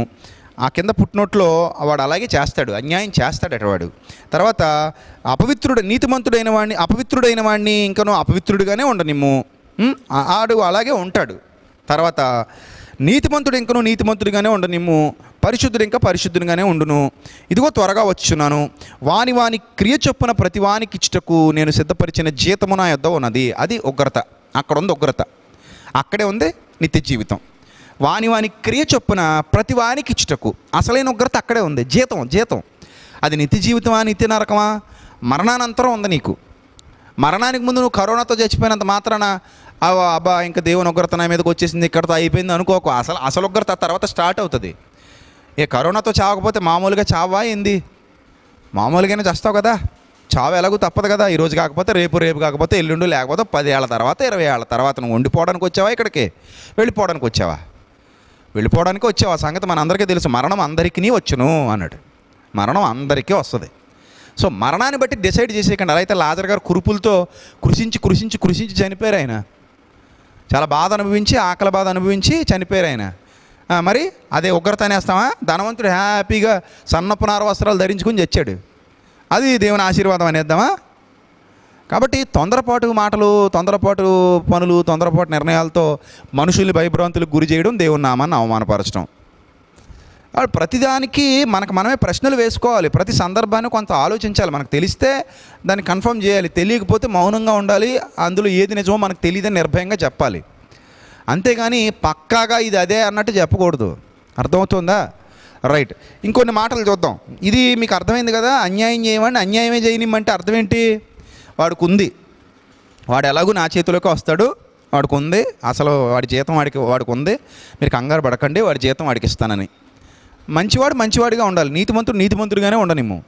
S1: ఆ కింద పుట్టినోట్లో వాడు అలాగే చేస్తాడు అన్యాయం చేస్తాడు అటవాడు తర్వాత అపవిత్రుడు నీతిమంతుడైన వాడిని అపవిత్రుడైన వాడిని ఇంకనో అపవిత్రుడిగానే ఉండనిమ్ము ఆడు అలాగే ఉంటాడు తర్వాత నీతిమంతుడు ఇంకనో నీతిమంతుడిగానే ఉండనిమ్ము పరిశుద్ధుడు ఇంకా పరిశుద్ధునిగానే ఉండును ఇదిగో త్వరగా వచ్చున్నాను వాని వాని క్రియ చొప్పున ప్రతి వానికి నేను సిద్ధపరిచిన జీతము నా యొద్ద ఉన్నది అది ఉగ్రత అక్కడ ఉంది ఉగ్రత అక్కడే ఉంది నిత్య జీవితం వాని వాని క్రియ చొప్పున ప్రతి వానికి ఇచ్చుటకు అసలైన ఉగ్రత అక్కడే ఉంది జీతం జీతం అది నిత్య జీవితమా నిత్య నరకమా మరణానంతరం ఉంది నీకు మరణానికి ముందు నువ్వు కరోనాతో చచ్చిపోయినంత మాత్రాన అబ్బా ఇంకా దేవుని ఉగ్రత నా మీదకి వచ్చేసింది ఇక్కడతో అయిపోయింది అనుకోకు అసలు అసలు ఉగ్రత తర్వాత స్టార్ట్ అవుతుంది ఏ కరోనాతో చావకపోతే మామూలుగా చావా ఏంది మామూలుగానే చేస్తావు కదా చావు ఎలాగో తప్పదు కదా ఈరోజు కాకపోతే రేపు రేపు కాకపోతే ఎల్లుండి లేకపోతే పది ఏళ్ళ తర్వాత ఇరవై ఏళ్ళ తర్వాత నువ్వు వండిపోవడానికి వచ్చావా ఇక్కడికి వెళ్ళిపోవడానికి వచ్చావా వెళ్ళిపోవడానికి వచ్చావా సంగతి మన అందరికీ తెలుసు మరణం అందరికీ వచ్చును అన్నాడు మరణం అందరికీ వస్తుంది సో మరణాన్ని బట్టి డిసైడ్ చేసేయకండి అలా అయితే లాజర్ గారు కురుపులతో కృషించి కృషించి కృషించి చనిపోయారు ఆయన చాలా బాధ అనుభవించి ఆకలి బాధ అనుభవించి చనిపోయారు ఆయన మరి అదే ఉగ్రత అనేస్తామా ధనవంతుడు హ్యాపీగా సన్నపునార వస్త్రాలు ధరించుకుని చచ్చాడు అది దేవుని ఆశీర్వాదం అనేద్దామా కాబట్టి తొందరపాటు మాటలు తొందరపాటు పనులు తొందరపాటు నిర్ణయాలతో మనుషుల్ని భయభ్రాంతులకు గురి చేయడం దేవుని నామాన్ని అవమానపరచడం ప్రతిదానికి మనకు మనమే ప్రశ్నలు వేసుకోవాలి ప్రతి సందర్భాన్ని కొంత ఆలోచించాలి మనకు తెలిస్తే దాన్ని కన్ఫర్మ్ చేయాలి తెలియకపోతే మౌనంగా ఉండాలి అందులో ఏది నిజమో మనకు తెలియదని నిర్భయంగా చెప్పాలి అంతేగాని పక్కాగా ఇది అదే అన్నట్టు చెప్పకూడదు అర్థమవుతుందా రైట్ ఇంకొన్ని మాటలు చూద్దాం ఇది మీకు అర్థమైంది కదా అన్యాయం చేయమని అన్యాయమే చేయనిమ్మంటే అర్థం ఏంటి వాడికి ఉంది వాడు ఎలాగూ నా చేతిలోకి వస్తాడు వాడికి ఉంది అసలు వాడి జీతం వాడికి వాడికి ఉంది మీరు కంగారు పడకండి వాడి జీతం వాడికి ఇస్తానని మంచివాడు మంచివాడిగా ఉండాలి నీతిమంతుడు నీతిమంతుడిగానే ఉండనిమ్ము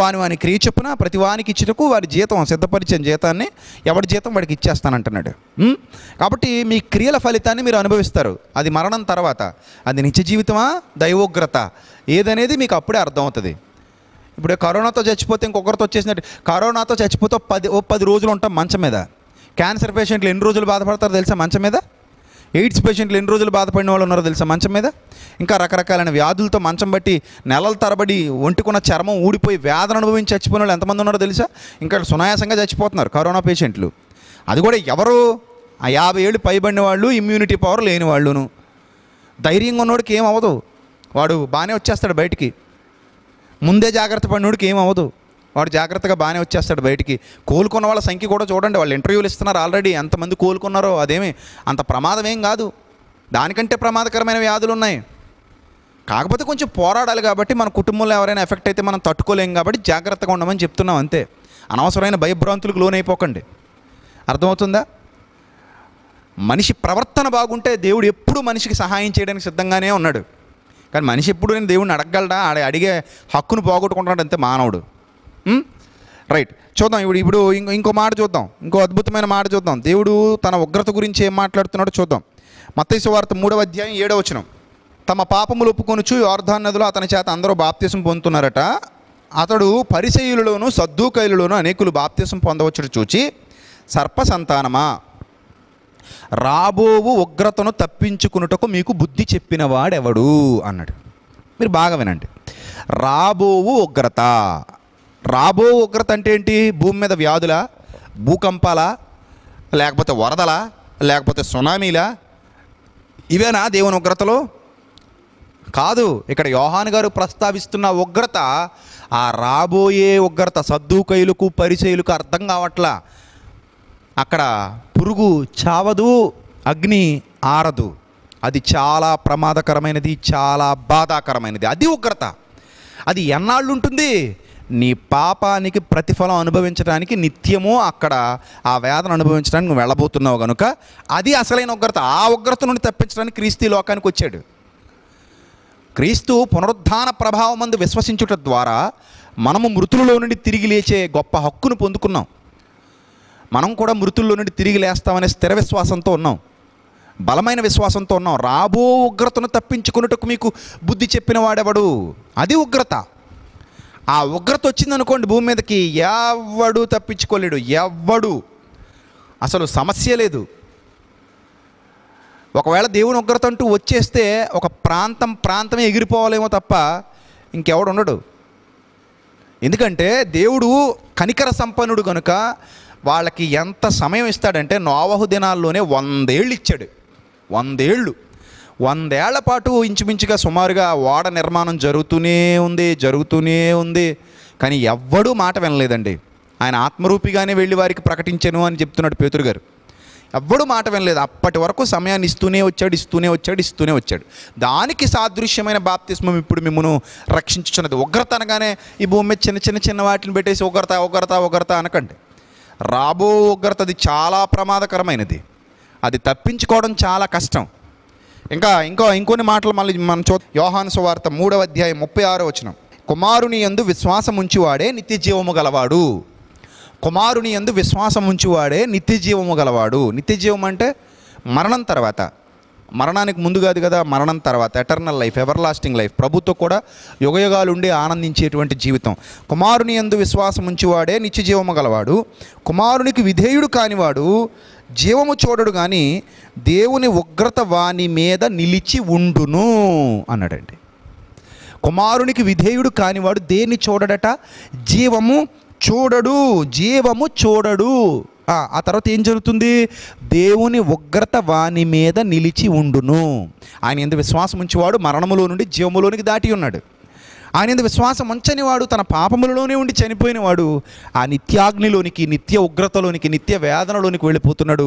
S1: వాని వాని క్రియ చొప్పున ప్రతి వానికి ఇచ్చుటకు వారి జీతం సిద్ధపరిచిన జీతాన్ని ఎవరి జీతం వాడికి ఇచ్చేస్తానంటున్నాడు కాబట్టి మీ క్రియల ఫలితాన్ని మీరు అనుభవిస్తారు అది మరణం తర్వాత అది నిత్య జీవితమా దైవోగ్రత ఏదనేది మీకు అప్పుడే అర్థమవుతుంది ఇప్పుడు కరోనాతో చచ్చిపోతే ఇంకొకరితో వచ్చేసినట్టు కరోనాతో చచ్చిపోతే పది ఓ పది రోజులు ఉంటాం మంచం మీద క్యాన్సర్ పేషెంట్లు ఎన్ని రోజులు బాధపడతారో తెలిసా మంచం మీద ఎయిడ్స్ పేషెంట్లు ఎన్ని రోజులు బాధపడిన వాళ్ళు ఉన్నారో తెలుసా మంచం మీద ఇంకా రకరకాలైన వ్యాధులతో మంచం బట్టి నెలల తరబడి ఒంటికున్న చర్మం ఊడిపోయి వ్యాధులు అనుభవించి చచ్చిపోయిన వాళ్ళు ఎంతమంది ఉన్నారో తెలుసా ఇంకా సునాయాసంగా చచ్చిపోతున్నారు కరోనా పేషెంట్లు అది కూడా ఎవరు ఆ యాభై ఏళ్ళు పైబడిన వాళ్ళు ఇమ్యూనిటీ పవర్ లేని వాళ్ళును ధైర్యంగా ఉన్నోడికి ఏం అవ్వదు వాడు బాగానే వచ్చేస్తాడు బయటికి ముందే జాగ్రత్త పడినోడికి ఏం అవ్వదు వాడు జాగ్రత్తగా బాగానే వచ్చేస్తాడు బయటికి కోలుకున్న వాళ్ళ సంఖ్య కూడా చూడండి వాళ్ళు ఇంటర్వ్యూలు ఇస్తున్నారు ఆల్రెడీ ఎంతమంది కోలుకున్నారో అదేమి అంత ప్రమాదం ఏం కాదు దానికంటే ప్రమాదకరమైన వ్యాధులు ఉన్నాయి కాకపోతే కొంచెం పోరాడాలి కాబట్టి మన కుటుంబంలో ఎవరైనా ఎఫెక్ట్ అయితే మనం తట్టుకోలేం కాబట్టి జాగ్రత్తగా ఉండమని చెప్తున్నాం అంతే అనవసరమైన భయభ్రాంతులకు లోనైపోకండి అర్థమవుతుందా మనిషి ప్రవర్తన బాగుంటే దేవుడు ఎప్పుడు మనిషికి సహాయం చేయడానికి సిద్ధంగానే ఉన్నాడు కానీ మనిషి ఎప్పుడు నేను దేవుడిని అడగలడా అడిగే హక్కును పోగొట్టుకుంటున్నాడు అంతే మానవుడు రైట్ hmm? చూద్దాం ఇప్పుడు ఇప్పుడు ఇంకో ఇంకో మాట చూద్దాం ఇంకో అద్భుతమైన మాట చూద్దాం దేవుడు తన ఉగ్రత గురించి ఏం మాట్లాడుతున్నాడో చూద్దాం మత్తైసు వార్త మూడవ అధ్యాయం ఏడవ వచనం తమ పాపములు ఒప్పుకొనుచు యోర్ధాన్ నదిలో అతని చేత అందరూ బాప్తీసం పొందుతున్నారట అతడు పరిశైలులోను సద్దుకైలులోను అనేకులు బాప్తీసం పొందవచ్చు చూచి సర్ప సంతానమా రాబోవు ఉగ్రతను తప్పించుకున్నటకు మీకు బుద్ధి చెప్పినవాడెవడు అన్నాడు మీరు బాగా వినండి రాబోవు ఉగ్రత రాబో ఉగ్రత అంటే ఏంటి భూమి మీద వ్యాధుల భూకంపాల లేకపోతే వరదల లేకపోతే సునామీలా ఇవేనా దేవుని ఉగ్రతలు కాదు ఇక్కడ యోహాన్ గారు ప్రస్తావిస్తున్న ఉగ్రత ఆ రాబోయే ఉగ్రత సద్దుకైలకు పరిచయులకు అర్థం కావట్లా అక్కడ పురుగు చావదు అగ్ని ఆరదు అది చాలా ప్రమాదకరమైనది చాలా బాధాకరమైనది అది ఉగ్రత అది ఎన్నాళ్ళు ఉంటుంది నీ పాపానికి ప్రతిఫలం అనుభవించడానికి నిత్యము అక్కడ ఆ వేదన అనుభవించడానికి నువ్వు వెళ్ళబోతున్నావు కనుక అది అసలైన ఉగ్రత ఆ ఉగ్రత నుండి తప్పించడానికి క్రీస్తు లోకానికి వచ్చాడు క్రీస్తు పునరుద్ధాన ప్రభావం మందు విశ్వసించుట ద్వారా మనము మృతులలో నుండి తిరిగి లేచే గొప్ప హక్కును పొందుకున్నాం మనం కూడా మృతుల్లో నుండి తిరిగి లేస్తామనే స్థిర విశ్వాసంతో ఉన్నాం బలమైన విశ్వాసంతో ఉన్నాం రాబో ఉగ్రతను తప్పించుకున్నట్టుకు మీకు బుద్ధి చెప్పిన వాడెవడు అది ఉగ్రత ఆ ఉగ్రత వచ్చిందనుకోండి భూమి మీదకి ఎవడు తప్పించుకోలేడు ఎవడు అసలు సమస్య లేదు ఒకవేళ దేవుని ఉగ్రత అంటూ వచ్చేస్తే ఒక ప్రాంతం ప్రాంతమే ఎగిరిపోవాలేమో తప్ప ఇంకెవడు ఉండడు ఎందుకంటే దేవుడు కనికర సంపన్నుడు కనుక వాళ్ళకి ఎంత సమయం ఇస్తాడంటే నోవహు దినాల్లోనే వందేళ్ళు ఇచ్చాడు వందేళ్ళు వందేళ్ల పాటు ఇంచుమించుగా సుమారుగా ఓడ నిర్మాణం జరుగుతూనే ఉంది జరుగుతూనే ఉంది కానీ ఎవ్వడూ మాట వినలేదండి ఆయన ఆత్మరూపిగానే వెళ్ళి వారికి ప్రకటించను అని చెప్తున్నాడు పేతురు గారు ఎవ్వడూ మాట వినలేదు అప్పటి వరకు సమయాన్ని ఇస్తూనే వచ్చాడు ఇస్తూనే వచ్చాడు ఇస్తూనే వచ్చాడు దానికి సాదృశ్యమైన బాప్తిస్మం ఇప్పుడు మిమ్మను రక్షించుచున్నది ఉగ్రత అనగానే ఈ భూమి మీద చిన్న చిన్న చిన్న వాటిని పెట్టేసి ఉగ్రత ఉగ్రత ఉగ్రత అనకండి రాబో ఉగ్రత అది చాలా ప్రమాదకరమైనది అది తప్పించుకోవడం చాలా కష్టం ఇంకా ఇంకో ఇంకొన్ని మాటలు మళ్ళీ మనం చూ యోహాను సువార్త మూడవ అధ్యాయం ముప్పై ఆరో వచ్చిన కుమారుని ఎందు విశ్వాసం ఉంచివాడే నిత్య జీవము గలవాడు కుమారుని ఎందు విశ్వాసం ఉంచివాడే నిత్య జీవము గలవాడు నిత్య జీవం అంటే మరణం తర్వాత మరణానికి ముందు కాదు కదా మరణం తర్వాత eternal life everlasting life ప్రభుత్వం కూడా యుగయుగాలు ఉండి ఆనందించేటువంటి జీవితం కుమారుని ఎందు విశ్వాసం ఉంచివాడే నిత్యజీవము గలవాడు కుమారునికి విధేయుడు కానివాడు జీవము చూడడు కానీ దేవుని ఉగ్రత వాని మీద నిలిచి ఉండును అన్నాడండి కుమారునికి విధేయుడు కానివాడు దేన్ని చూడడట జీవము చూడడు జీవము చూడడు ఆ తర్వాత ఏం జరుగుతుంది దేవుని ఉగ్రత వాని మీద నిలిచి ఉండును ఆయన ఎంత విశ్వాసం ఉంచేవాడు మరణములో నుండి జీవములోనికి దాటి ఉన్నాడు ఆయన విశ్వాసం ఉంచని వాడు తన పాపములలోనే ఉండి చనిపోయినవాడు ఆ నిత్యాగ్నిలోనికి నిత్య ఉగ్రతలోనికి నిత్య వేదనలోనికి వెళ్ళిపోతున్నాడు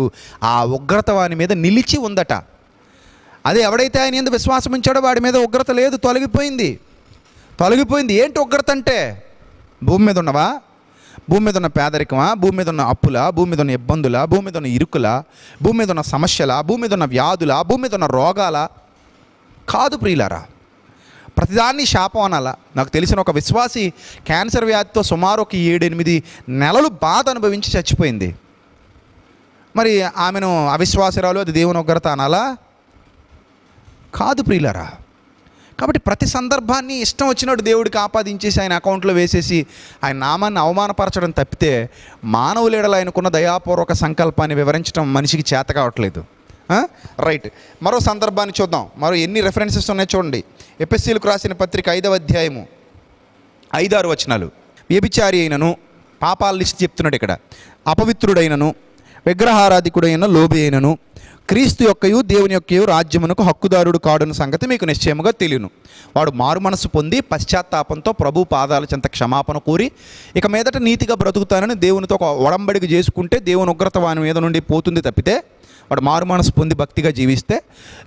S1: ఆ ఉగ్రత వాని మీద నిలిచి ఉందట అదే ఎవడైతే ఆయన ఎందుకు విశ్వాసం ఉంచాడో వాడి మీద ఉగ్రత లేదు తొలగిపోయింది తొలగిపోయింది ఏంటి ఉగ్రత అంటే భూమి మీద ఉన్నవా భూమి మీద ఉన్న పేదరికమా భూమి మీద ఉన్న అప్పుల భూమి మీద ఉన్న ఇబ్బందుల భూమి మీద ఉన్న ఇరుకుల భూమి మీద ఉన్న సమస్యల భూమి మీద ఉన్న వ్యాధుల భూమి మీద ఉన్న రోగాల కాదు ప్రియులారా ప్రతిదాన్ని శాపం అనాలా నాకు తెలిసిన ఒక విశ్వాసి క్యాన్సర్ వ్యాధితో సుమారు ఒక ఏడెనిమిది నెలలు బాధ అనుభవించి చచ్చిపోయింది మరి ఆమెను అవిశ్వాసరాలు అది దేవుని ఉగ్రత అనాలా కాదు ప్రియులరా కాబట్టి ప్రతి సందర్భాన్ని ఇష్టం వచ్చినట్టు దేవుడికి ఆపాదించేసి ఆయన అకౌంట్లో వేసేసి ఆయన నామాన్ని అవమానపరచడం తప్పితే మానవులేడలు ఆయనకున్న దయాపూర్వక సంకల్పాన్ని వివరించడం మనిషికి చేత కావట్లేదు రైట్ మరో సందర్భాన్ని చూద్దాం మరో ఎన్ని రెఫరెన్సెస్ ఉన్నాయో చూడండి ఎపిస్సీలకు రాసిన పత్రిక ఐదవ అధ్యాయము ఐదారు వచనాలు వ్యభిచారి అయినను పాపాల లిస్ట్ చెప్తున్నాడు ఇక్కడ అపవిత్రుడైనను విగ్రహారాధికుడైన లోబి అయినను క్రీస్తు యొక్కయు దేవుని యొక్కయు రాజ్యమునకు హక్కుదారుడు కాడున్న సంగతి మీకు నిశ్చయముగా తెలియను వాడు మారు మనసు పొంది పశ్చాత్తాపంతో ప్రభు పాదాల చెంత క్షమాపణ కోరి ఇక మీదట నీతిగా బ్రతుకుతానని దేవునితో ఒక ఒడంబడికి చేసుకుంటే దేవుని ఉగ్రత వాని మీద నుండి పోతుంది తప్పితే వాడు మారు మనసు పొంది భక్తిగా జీవిస్తే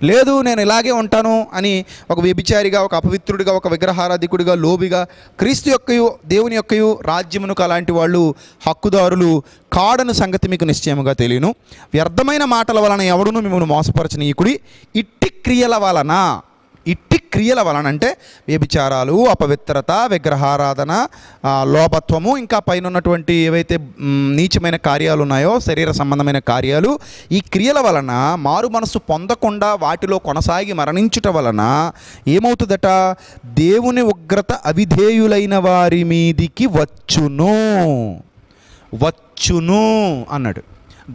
S1: లేదు నేను ఇలాగే ఉంటాను అని ఒక వ్యభిచారిగా ఒక అపవిత్రుడిగా ఒక విగ్రహారాధికుడిగా లోబిగా క్రీస్తు యొక్కయు దేవుని యొక్కయు రాజ్యమునుకు అలాంటి వాళ్ళు హక్కుదారులు కాడను సంగతి మీకు నిశ్చయముగా తెలియను వ్యర్థమైన మాటల వలన ఎవడును మిమ్మల్ని మోసపరచని మోసపరచనీయకుడి ఇట్టి క్రియల వలన ఇట్టి క్రియల వలన అంటే వ్యభిచారాలు అపవిత్రత విగ్రహారాధన లోపత్వము ఇంకా పైన ఉన్నటువంటి ఏవైతే నీచమైన కార్యాలు ఉన్నాయో శరీర సంబంధమైన కార్యాలు ఈ క్రియల వలన మారు మనసు పొందకుండా వాటిలో కొనసాగి మరణించుట వలన ఏమవుతుందట దేవుని ఉగ్రత అవిధేయులైన వారి మీదికి వచ్చును వచ్చును అన్నాడు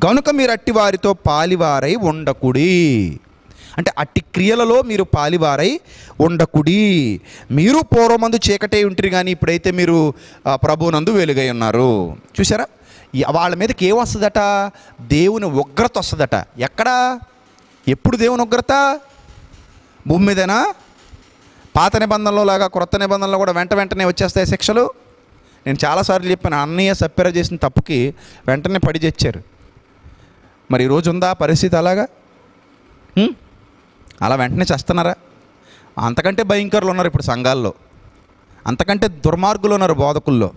S1: గనుక మీరు అట్టి వారితో పాలివారై ఉండకుడి అంటే అట్టి క్రియలలో మీరు పాలివారై ఉండకుడి మీరు పూర్వమందు చీకటే ఉంటారు కానీ ఇప్పుడైతే మీరు ప్రభువునందు వెలుగై ఉన్నారు చూసారా వాళ్ళ మీదకి ఏమొస్తుందట దేవుని ఉగ్రత వస్తుందట ఎక్కడా ఎప్పుడు దేవుని ఉగ్రత భూమి మీదేనా పాత నిబంధనలు లాగా క్రొత్త నిబంధనలు కూడా వెంట వెంటనే వచ్చేస్తాయి శిక్షలు నేను చాలాసార్లు చెప్పాను అన్నయ్య సప్పెర చేసిన తప్పుకి వెంటనే పడి తెచ్చారు మరి ఈరోజు ఉందా పరిస్థితి అలాగా అలా వెంటనే చేస్తున్నారా అంతకంటే భయంకరులు ఉన్నారు ఇప్పుడు సంఘాల్లో అంతకంటే దుర్మార్గులు ఉన్నారు బోధకుల్లో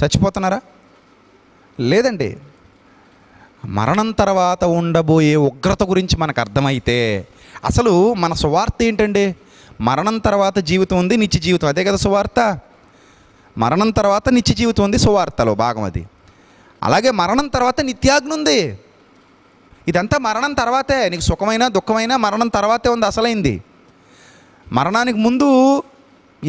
S1: చచ్చిపోతున్నారా లేదండి మరణం తర్వాత ఉండబోయే ఉగ్రత గురించి మనకు అర్థమైతే అసలు మన సువార్త ఏంటండి మరణం తర్వాత జీవితం ఉంది నిత్య జీవితం అదే కదా సువార్త మరణం తర్వాత నిత్య జీవితం ఉంది సువార్తలో భాగం అది అలాగే మరణం తర్వాత నిత్యాగ్ని ఉంది ఇదంతా మరణం తర్వాతే నీకు సుఖమైన దుఃఖమైన మరణం తర్వాతే ఉంది అసలైంది మరణానికి ముందు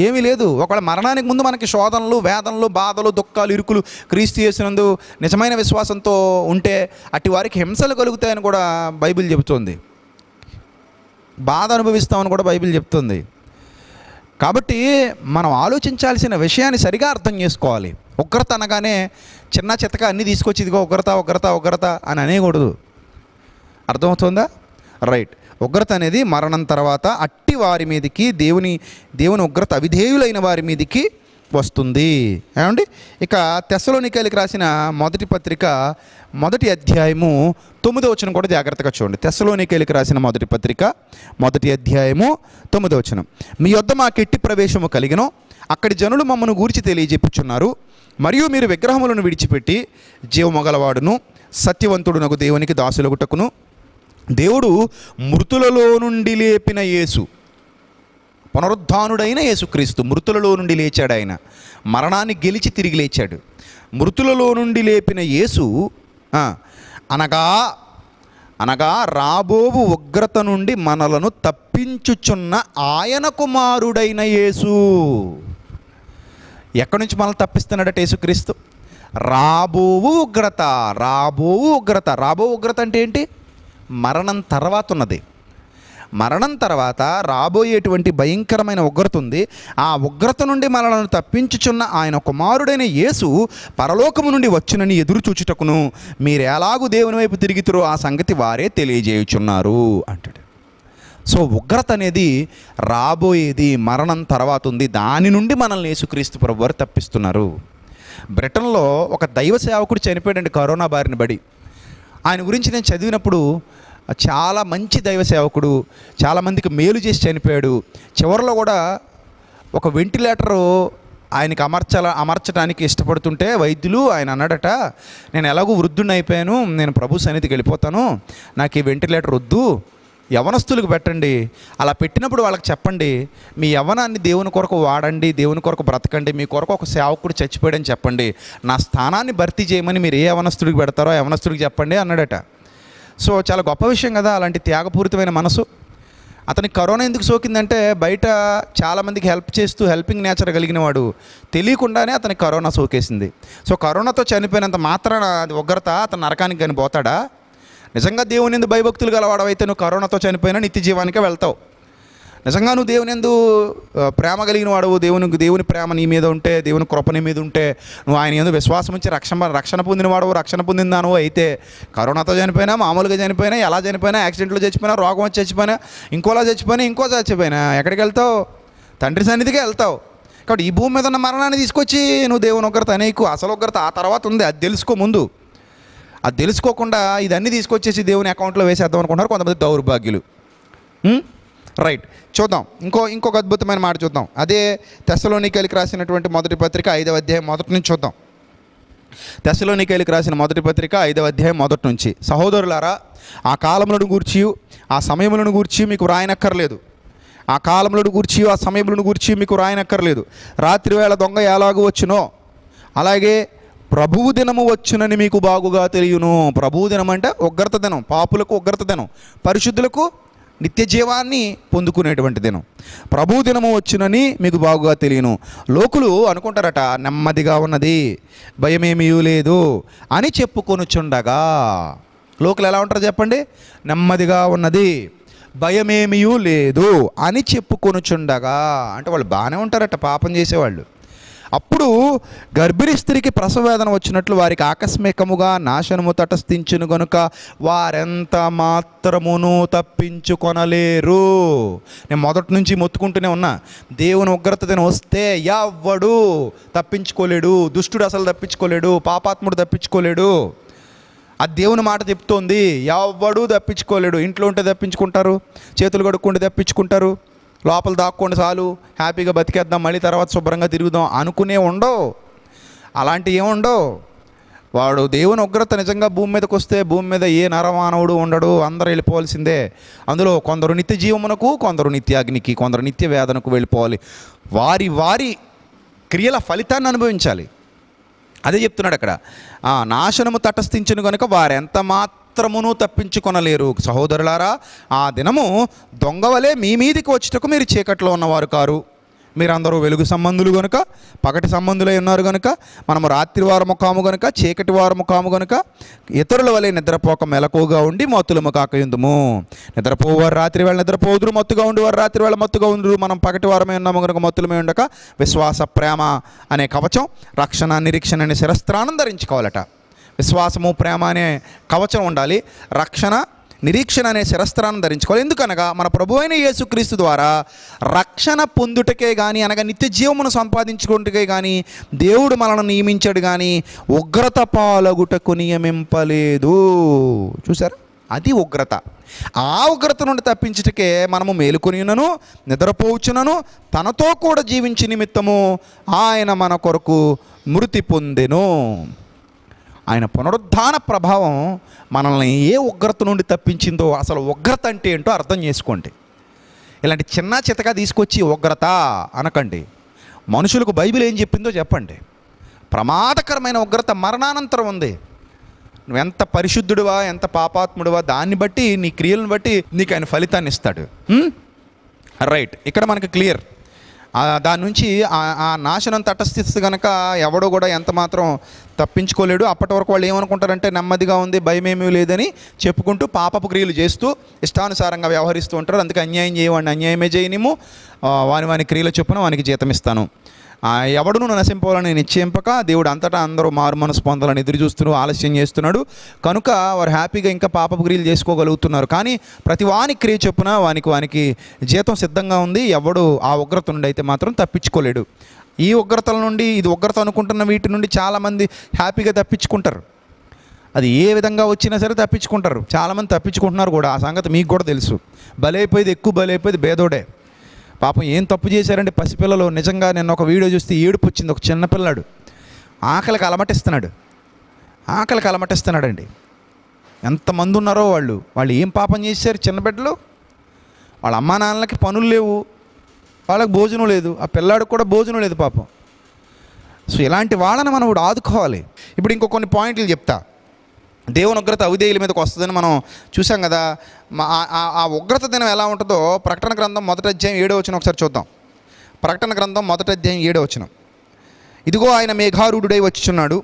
S1: ఏమీ లేదు ఒకవేళ మరణానికి ముందు మనకి శోధనలు వేదనలు బాధలు దుఃఖాలు ఇరుకులు క్రీస్తు చేసినందు నిజమైన విశ్వాసంతో ఉంటే అట్టి వారికి హింసలు కలుగుతాయని కూడా బైబిల్ చెబుతుంది బాధ అనుభవిస్తామని కూడా బైబిల్ చెప్తుంది కాబట్టి మనం ఆలోచించాల్సిన విషయాన్ని సరిగా అర్థం చేసుకోవాలి ఉగ్రత అనగానే చిన్న చిత్తగా అన్నీ తీసుకొచ్చి ఇదిగో ఉగ్రత ఉగ్రత ఉగ్రత అని అనేకూడదు అర్థమవుతుందా రైట్ ఉగ్రత అనేది మరణం తర్వాత అట్టి వారి మీదకి దేవుని దేవుని ఉగ్రత అవిధేయులైన వారి మీదకి వస్తుంది ఏమండి ఇక తెస్సలోనికాయలకు రాసిన మొదటి పత్రిక మొదటి అధ్యాయము తొమ్మిదో వచనం కూడా జాగ్రత్తగా చూడండి తెస్సలోనికాయలకు రాసిన మొదటి పత్రిక మొదటి అధ్యాయము తొమ్మిదో వచనం మీ యొద్ మాకు ఎట్టి ప్రవేశము కలిగినో అక్కడి జనులు మమ్మను గూర్చి తెలియజెప్పుచున్నారు మరియు మీరు విగ్రహములను విడిచిపెట్టి జీవమొగలవాడును సత్యవంతుడునకు దేవునికి గుట్టకును దేవుడు మృతులలో నుండి లేపిన యేసు పునరుద్ధానుడైన యేసుక్రీస్తు మృతులలో నుండి లేచాడు ఆయన మరణాన్ని గెలిచి తిరిగి లేచాడు మృతులలో నుండి లేపిన యేసు అనగా అనగా రాబోవు ఉగ్రత నుండి మనలను తప్పించుచున్న ఆయన కుమారుడైన యేసు ఎక్కడి నుంచి మనల్ని తప్పిస్తున్నాడట యేసుక్రీస్తు రాబోవు ఉగ్రత రాబోవు ఉగ్రత రాబో ఉగ్రత అంటే ఏంటి మరణం తర్వాత ఉన్నది మరణం తర్వాత రాబోయేటువంటి భయంకరమైన ఉగ్రత ఉంది ఆ ఉగ్రత నుండి మనలను తప్పించుచున్న ఆయన కుమారుడైన యేసు పరలోకము నుండి వచ్చునని ఎదురు చూచుటకును మీరు ఎలాగూ దేవుని వైపు తిరుగుతురో ఆ సంగతి వారే తెలియజేయుచున్నారు అంటాడు సో ఉగ్రత అనేది రాబోయేది మరణం తర్వాత ఉంది దాని నుండి మనల్ని యేసుక్రీస్తు ప్రభువారు తప్పిస్తున్నారు బ్రిటన్లో ఒక దైవ సేవకుడు చనిపోయాడండి కరోనా బారిన బడి ఆయన గురించి నేను చదివినప్పుడు చాలా మంచి దైవ సేవకుడు చాలామందికి మేలు చేసి చనిపోయాడు చివరిలో కూడా ఒక వెంటిలేటరు ఆయనకి అమర్చాల అమర్చడానికి ఇష్టపడుతుంటే వైద్యులు ఆయన అన్నాడట నేను ఎలాగో వృద్ధుని అయిపోయాను నేను ప్రభు సన్నిధికి వెళ్ళిపోతాను నాకు ఈ వెంటిలేటర్ వద్దు యవనస్తులకు పెట్టండి అలా పెట్టినప్పుడు వాళ్ళకి చెప్పండి మీ యవనాన్ని దేవుని కొరకు వాడండి దేవుని కొరకు బ్రతకండి మీ కొరకు ఒక సేవకుడు చచ్చిపోయాడని చెప్పండి నా స్థానాన్ని భర్తీ చేయమని మీరు ఏ యవనస్తుడికి పెడతారో యవనస్తుడికి చెప్పండి అన్నాడట సో చాలా గొప్ప విషయం కదా అలాంటి త్యాగపూరితమైన మనసు అతనికి కరోనా ఎందుకు సోకిందంటే బయట చాలామందికి హెల్ప్ చేస్తూ హెల్పింగ్ నేచర్ కలిగిన వాడు తెలియకుండానే అతనికి కరోనా సోకేసింది సో కరోనాతో చనిపోయినంత మాత్రాన అది ఉగ్రత అతను నరకానికి కానీ పోతాడా నిజంగా దేవుని ఎందు భయభక్తులు గలవాడవైతే నువ్వు కరోనాతో చనిపోయినా నిత్య జీవానికే వెళ్తావు నిజంగా నువ్వు దేవుని ఎందు ప్రేమ కలిగిన వాడు దేవుని దేవుని ప్రేమ నీ మీద ఉంటే దేవుని కృప నీ మీద ఉంటే నువ్వు ఆయన ఎందు విశ్వాసం ఉంచి రక్షణ రక్షణ పొందినవాడు రక్షణ పొందిందాను అయితే కరోనాతో చనిపోయినా మామూలుగా చనిపోయినా ఎలా చనిపోయినా యాక్సిడెంట్లో చచ్చిపోయినా రోగం వచ్చి చచ్చిపోయినా ఇంకోలా చచ్చిపోయినా ఇంకో చచ్చిపోయినా ఎక్కడికి వెళ్తావు తండ్రి సన్నిధికి వెళ్తావు కాబట్టి ఈ భూమి మీద ఉన్న మరణాన్ని తీసుకొచ్చి నువ్వు దేవుని ఒకరితో అనేకు అసలు ఒకరితో ఆ తర్వాత ఉంది అది తెలుసుకో ముందు అది తెలుసుకోకుండా ఇదన్నీ తీసుకొచ్చేసి దేవుని అకౌంట్లో వేసేద్దాం అనుకుంటున్నారు కొంతమంది దౌర్భాగ్యులు రైట్ చూద్దాం ఇంకో ఇంకొక అద్భుతమైన మాట చూద్దాం అదే తెసలోనికలికి రాసినటువంటి మొదటి పత్రిక ఐదవ అధ్యాయం మొదటి నుంచి చూద్దాం తెసలోనికైలికి రాసిన మొదటి పత్రిక ఐదవ అధ్యాయం మొదటి నుంచి సహోదరులారా ఆ కాలములను గూర్చి ఆ సమయములను గూర్చి మీకు రాయనక్కర్లేదు ఆ కాలములను గూర్చి ఆ సమయములను గూర్చి మీకు రాయనక్కర్లేదు రాత్రివేళ దొంగ ఎలాగూ వచ్చునో అలాగే ప్రభువు దినము వచ్చునని మీకు బాగుగా తెలియను ప్రభువు దినం అంటే ఉగ్రత దినం పాపులకు ఉగ్రత దినం పరిశుద్ధులకు నిత్య జీవాన్ని పొందుకునేటువంటి దినం ప్రభు దినము వచ్చునని మీకు బాగుగా తెలియను లోకులు అనుకుంటారట నెమ్మదిగా ఉన్నది భయమేమీ లేదు అని చెప్పుకొనుచుండగా లోకులు ఎలా ఉంటారు చెప్పండి నెమ్మదిగా ఉన్నది భయమేమీ లేదు అని చెప్పుకొనుచుండగా అంటే వాళ్ళు బాగానే ఉంటారట పాపం చేసేవాళ్ళు అప్పుడు గర్భిణీ స్త్రీకి ప్రసవేదన వచ్చినట్లు వారికి ఆకస్మికముగా నాశనము తటస్థించును గనుక వారెంత మాత్రమును తప్పించుకొనలేరు నేను మొదటి నుంచి మొత్తుకుంటూనే ఉన్నా దేవుని ఉగ్రత వస్తే ఎవ్వడు తప్పించుకోలేడు దుష్టుడు అసలు తప్పించుకోలేడు పాపాత్ముడు తప్పించుకోలేడు ఆ దేవుని మాట చెప్తోంది ఎవడూ తప్పించుకోలేడు ఇంట్లో ఉంటే తప్పించుకుంటారు చేతులు కడుక్కుంటే తప్పించుకుంటారు లోపల దాక్కోండి చాలు హ్యాపీగా బతికేద్దాం మళ్ళీ తర్వాత శుభ్రంగా తిరుగుదాం అనుకునే ఉండవు అలాంటివి ఏముండవు వాడు దేవుని ఉగ్రత నిజంగా భూమి మీదకి వస్తే భూమి మీద ఏ నరమానవుడు ఉండడు అందరూ వెళ్ళిపోవాల్సిందే అందులో కొందరు నిత్య జీవమునకు కొందరు నిత్యాగ్నికి కొందరు నిత్య వేదనకు వెళ్ళిపోవాలి వారి వారి క్రియల ఫలితాన్ని అనుభవించాలి అదే చెప్తున్నాడు అక్కడ నాశనము తటస్థించిన కనుక వారెంత మాత్రం మాత్రమును తప్పించుకొనలేరు సహోదరులారా ఆ దినము దొంగవలే మీ మీదికి వచ్చుటకు మీరు చీకట్లో ఉన్నవారు కారు మీరందరూ వెలుగు సంబంధులు గనుక పగటి సంబంధులై ఉన్నారు గనుక మనము రాత్రి వారు ముఖాము గనుక చీకటి వారు ముఖాము గనుక ఇతరుల వలె నిద్రపోక మెలకువగా ఉండి మత్తులము కాకయుందుము నిద్రపోవారు రాత్రి వేళ నిద్రపోదురు మత్తుగా ఉండేవారు రాత్రి వేళ మత్తుగా ఉండరు మనం పగటి వారమే ఉన్నాము గనుక మత్తులమే ఉండక విశ్వాస ప్రేమ అనే కవచం రక్షణ నిరీక్షణ అనే శిరస్త్రానం ధరించుకోవాలట విశ్వాసము ప్రేమ అనే కవచం ఉండాలి రక్షణ నిరీక్షణ అనే శిరస్త్రాన్ని ధరించుకోవాలి ఎందుకనగా మన ప్రభు అయిన యేసుక్రీస్తు ద్వారా రక్షణ పొందుటకే కానీ అనగా నిత్య జీవమును సంపాదించుకుంటకే కానీ దేవుడు మనల్ని నియమించాడు కానీ ఉగ్రత పాలగుటకు నియమింపలేదు చూసారా అది ఉగ్రత ఆ ఉగ్రత నుండి తప్పించుటకే మనము మేలుకొనినను నిద్రపోవచ్చునను తనతో కూడా జీవించే నిమిత్తము ఆయన మన కొరకు మృతి పొందెను ఆయన పునరుద్ధాన ప్రభావం మనల్ని ఏ ఉగ్రత నుండి తప్పించిందో అసలు ఉగ్రత అంటే ఏంటో అర్థం చేసుకోండి ఇలాంటి చిన్న చితగా తీసుకొచ్చి ఉగ్రత అనకండి మనుషులకు బైబిల్ ఏం చెప్పిందో చెప్పండి ప్రమాదకరమైన ఉగ్రత మరణానంతరం ఉంది నువ్వు ఎంత పరిశుద్ధుడివా ఎంత పాపాత్ముడివా దాన్ని బట్టి నీ క్రియలను బట్టి నీకు ఆయన ఫలితాన్ని ఇస్తాడు రైట్ ఇక్కడ మనకి క్లియర్ దాని నుంచి ఆ నాశనం తటస్థిస్తు కనుక ఎవడో కూడా ఎంత మాత్రం తప్పించుకోలేడు అప్పటి వరకు వాళ్ళు ఏమనుకుంటారంటే నెమ్మదిగా ఉంది భయమేమీ లేదని చెప్పుకుంటూ పాపపు క్రియలు చేస్తూ ఇష్టానుసారంగా వ్యవహరిస్తూ ఉంటారు అందుకే అన్యాయం చేయవాడిని అన్యాయమే చేయనిము వాని వాని క్రియలు చొప్పున వానికి జీతం ఇస్తాను ఎవడును నశింపాలని నిశ్చయింపక దేవుడు అంతటా అందరూ మారు మనసు పొందాలని ఎదురు చూస్తూ ఆలస్యం చేస్తున్నాడు కనుక వారు హ్యాపీగా ఇంకా పాపపు క్రియలు చేసుకోగలుగుతున్నారు కానీ ప్రతి వాని క్రియ చొప్పున వానికి వానికి జీతం సిద్ధంగా ఉంది ఎవడు ఆ ఉగ్రత నుండి అయితే మాత్రం తప్పించుకోలేడు ఈ ఉగ్రతల నుండి ఇది ఉగ్రత అనుకుంటున్న వీటి నుండి చాలామంది హ్యాపీగా తప్పించుకుంటారు అది ఏ విధంగా వచ్చినా సరే తప్పించుకుంటారు చాలామంది తప్పించుకుంటున్నారు కూడా ఆ సంగతి మీకు కూడా తెలుసు బలైపోయేది ఎక్కువ బలైపోయేది భేదోడే పాపం ఏం తప్పు చేశారంటే పసిపిల్లలు నిజంగా నేను ఒక వీడియో చూస్తే ఏడుపు వచ్చింది ఒక చిన్నపిల్లాడు ఆకలికి అలమటిస్తున్నాడు ఆకలికి అలమటిస్తున్నాడండి ఎంతమంది ఉన్నారో వాళ్ళు వాళ్ళు ఏం పాపం చేశారు చిన్న బిడ్డలు వాళ్ళ అమ్మా నాన్నలకి పనులు లేవు వాళ్ళకి భోజనం లేదు ఆ పిల్లాడికి కూడా భోజనం లేదు పాపం సో ఇలాంటి వాళ్ళని మనం ఇప్పుడు ఆదుకోవాలి ఇప్పుడు ఇంకో కొన్ని పాయింట్లు చెప్తా దేవుని ఉగ్రత అవిదేయుల మీదకి వస్తుందని మనం చూసాం కదా ఆ ఉగ్రత దినం ఎలా ఉంటుందో ప్రకటన గ్రంథం మొదటి అధ్యాయం ఏడో వచ్చిన ఒకసారి చూద్దాం ప్రకటన గ్రంథం మొదటి అధ్యాయం ఏడో వచ్చిన ఇదిగో ఆయన మేఘారూఢుడై వచ్చుచున్నాడు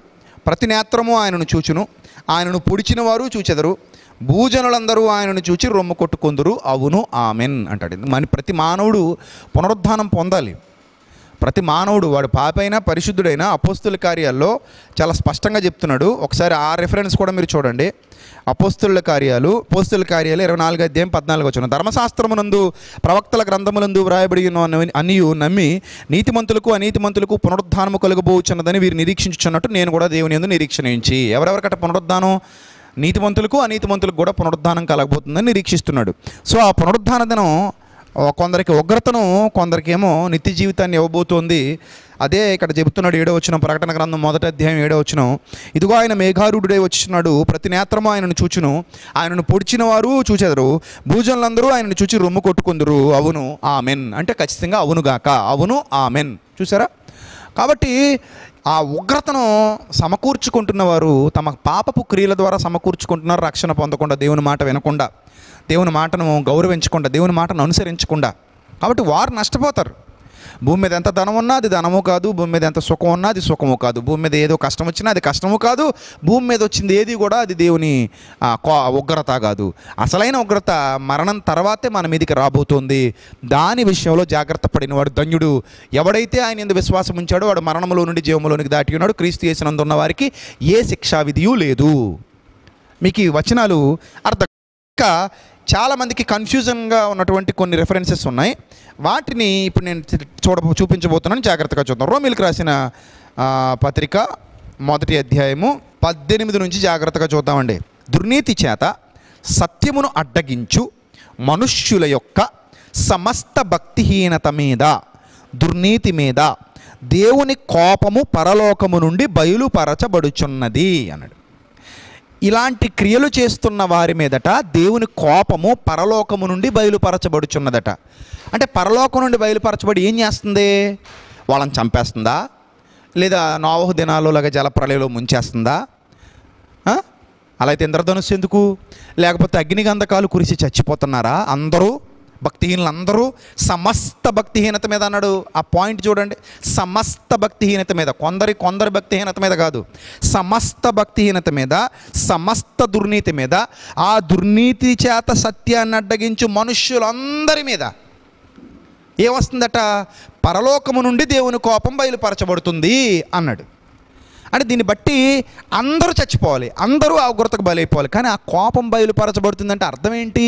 S1: ప్రతి నేత్రము ఆయనను చూచును ఆయనను పొడిచిన వారు చూచెదరు భూజనులందరూ ఆయనను చూచి రొమ్ము కొట్టుకుందరు అవును ఆమెన్ అంటాడు మన ప్రతి మానవుడు పునరుద్ధానం పొందాలి ప్రతి మానవుడు వాడు పాపైనా పరిశుద్ధుడైనా అపోస్తుల కార్యాల్లో చాలా స్పష్టంగా చెప్తున్నాడు ఒకసారి ఆ రెఫరెన్స్ కూడా మీరు చూడండి అపోస్తుల కార్యాలు పోస్తుల కార్యాలు ఇరవై నాలుగు అధ్యాయం పద్నాలుగు వచ్చిన ధర్మశాస్త్రమునందు ప్రవక్తల గ్రంథములందు వ్రాయబడి అనియు నమ్మి నీతిమంతులకు అనీతిమంతులకు పునరుద్ధానము కలగబోచున్నదని వీరు నిరీక్షించున్నట్టు నేను కూడా దేవుని ఎందు నిరీక్షించి ఎవరెవరికట పునరుద్ధానం నీతిమంతులకు అనీతిమంతులకు కూడా పునరుద్ధానం కలగబోతుందని నిరీక్షిస్తున్నాడు సో ఆ పునరుద్ధాన దినం కొందరికి ఉగ్రతను కొందరికేమో నిత్య జీవితాన్ని ఇవ్వబోతోంది అదే ఇక్కడ చెబుతున్నాడు ఏడో వచ్చిన ప్రకటన గ్రంథం మొదటి అధ్యాయం ఏడో వచ్చిన ఇదిగో ఆయన మేఘారుడే వచ్చినాడు ప్రతి నేత్రము ఆయనను చూచును ఆయనను పొడిచిన వారు చూచెదరు భూజనులందరూ ఆయనను చూచి రొమ్ము కొట్టుకుందరు అవును ఆమెన్ అంటే ఖచ్చితంగా అవునుగాక అవును ఆమెన్ చూసారా కాబట్టి ఆ ఉగ్రతను సమకూర్చుకుంటున్న వారు తమ పాపపు క్రియల ద్వారా సమకూర్చుకుంటున్నారు రక్షణ పొందకుండా దేవుని మాట వినకుండా దేవుని మాటను గౌరవించకుండా దేవుని మాటను అనుసరించకుండా కాబట్టి వారు నష్టపోతారు భూమి మీద ఎంత ధనం ఉన్నా అది ధనము కాదు భూమి మీద ఎంత సుఖం ఉన్నా అది సుఖము కాదు భూమి మీద ఏదో కష్టం వచ్చినా అది కష్టము కాదు భూమి మీద వచ్చింది ఏది కూడా అది దేవుని ఉగ్రత కాదు అసలైన ఉగ్రత మరణం తర్వాతే మన మీదకి రాబోతుంది దాని విషయంలో జాగ్రత్త పడినవాడు ధన్యుడు ఎవడైతే ఆయన ఎందుకు విశ్వాసం ఉంచాడో వాడు మరణంలో నుండి జీవంలోనికి దాటి ఉన్నాడు క్రీస్తు చేసినందున్న వారికి ఏ శిక్షా విధియూ లేదు మీకు ఈ వచనాలు అర్థం ఇంకా చాలామందికి కన్ఫ్యూజన్గా ఉన్నటువంటి కొన్ని రెఫరెన్సెస్ ఉన్నాయి వాటిని ఇప్పుడు నేను చూడ చూపించబోతున్నాను జాగ్రత్తగా చూద్దాం రోమిల్కి రాసిన పత్రిక మొదటి అధ్యాయము పద్దెనిమిది నుంచి జాగ్రత్తగా చూద్దామండి దుర్నీతి చేత సత్యమును అడ్డగించు మనుష్యుల యొక్క సమస్త భక్తిహీనత మీద దుర్నీతి మీద దేవుని కోపము పరలోకము నుండి బయలుపరచబడుచున్నది అన్నాడు ఇలాంటి క్రియలు చేస్తున్న వారి మీదట దేవుని కోపము పరలోకము నుండి బయలుపరచబడుచున్నదట అంటే పరలోకం నుండి బయలుపరచబడి ఏం చేస్తుంది వాళ్ళని చంపేస్తుందా లేదా నోవహు దినాలు లాగా జలప్రలయంలో ముంచేస్తుందా అలా అయితే ఇంద్రధనుస్సు ఎందుకు లేకపోతే అగ్నిగంధకాలు కురిసి చచ్చిపోతున్నారా అందరూ భక్తిహీనులందరూ సమస్త భక్తిహీనత మీద అన్నాడు ఆ పాయింట్ చూడండి సమస్త భక్తిహీనత మీద కొందరి కొందరి భక్తిహీనత మీద కాదు సమస్త భక్తిహీనత మీద సమస్త దుర్నీతి మీద ఆ దుర్నీతి చేత సత్యాన్ని అడ్డగించు మనుష్యులందరి మీద ఏమొస్తుందట పరలోకము నుండి దేవుని కోపం బయలుపరచబడుతుంది అన్నాడు అంటే దీన్ని బట్టి అందరూ చచ్చిపోవాలి అందరూ ఆ గుర్తకు బలైపోవాలి కానీ ఆ కోపం బయలుపరచబడుతుందంటే అర్థం ఏంటి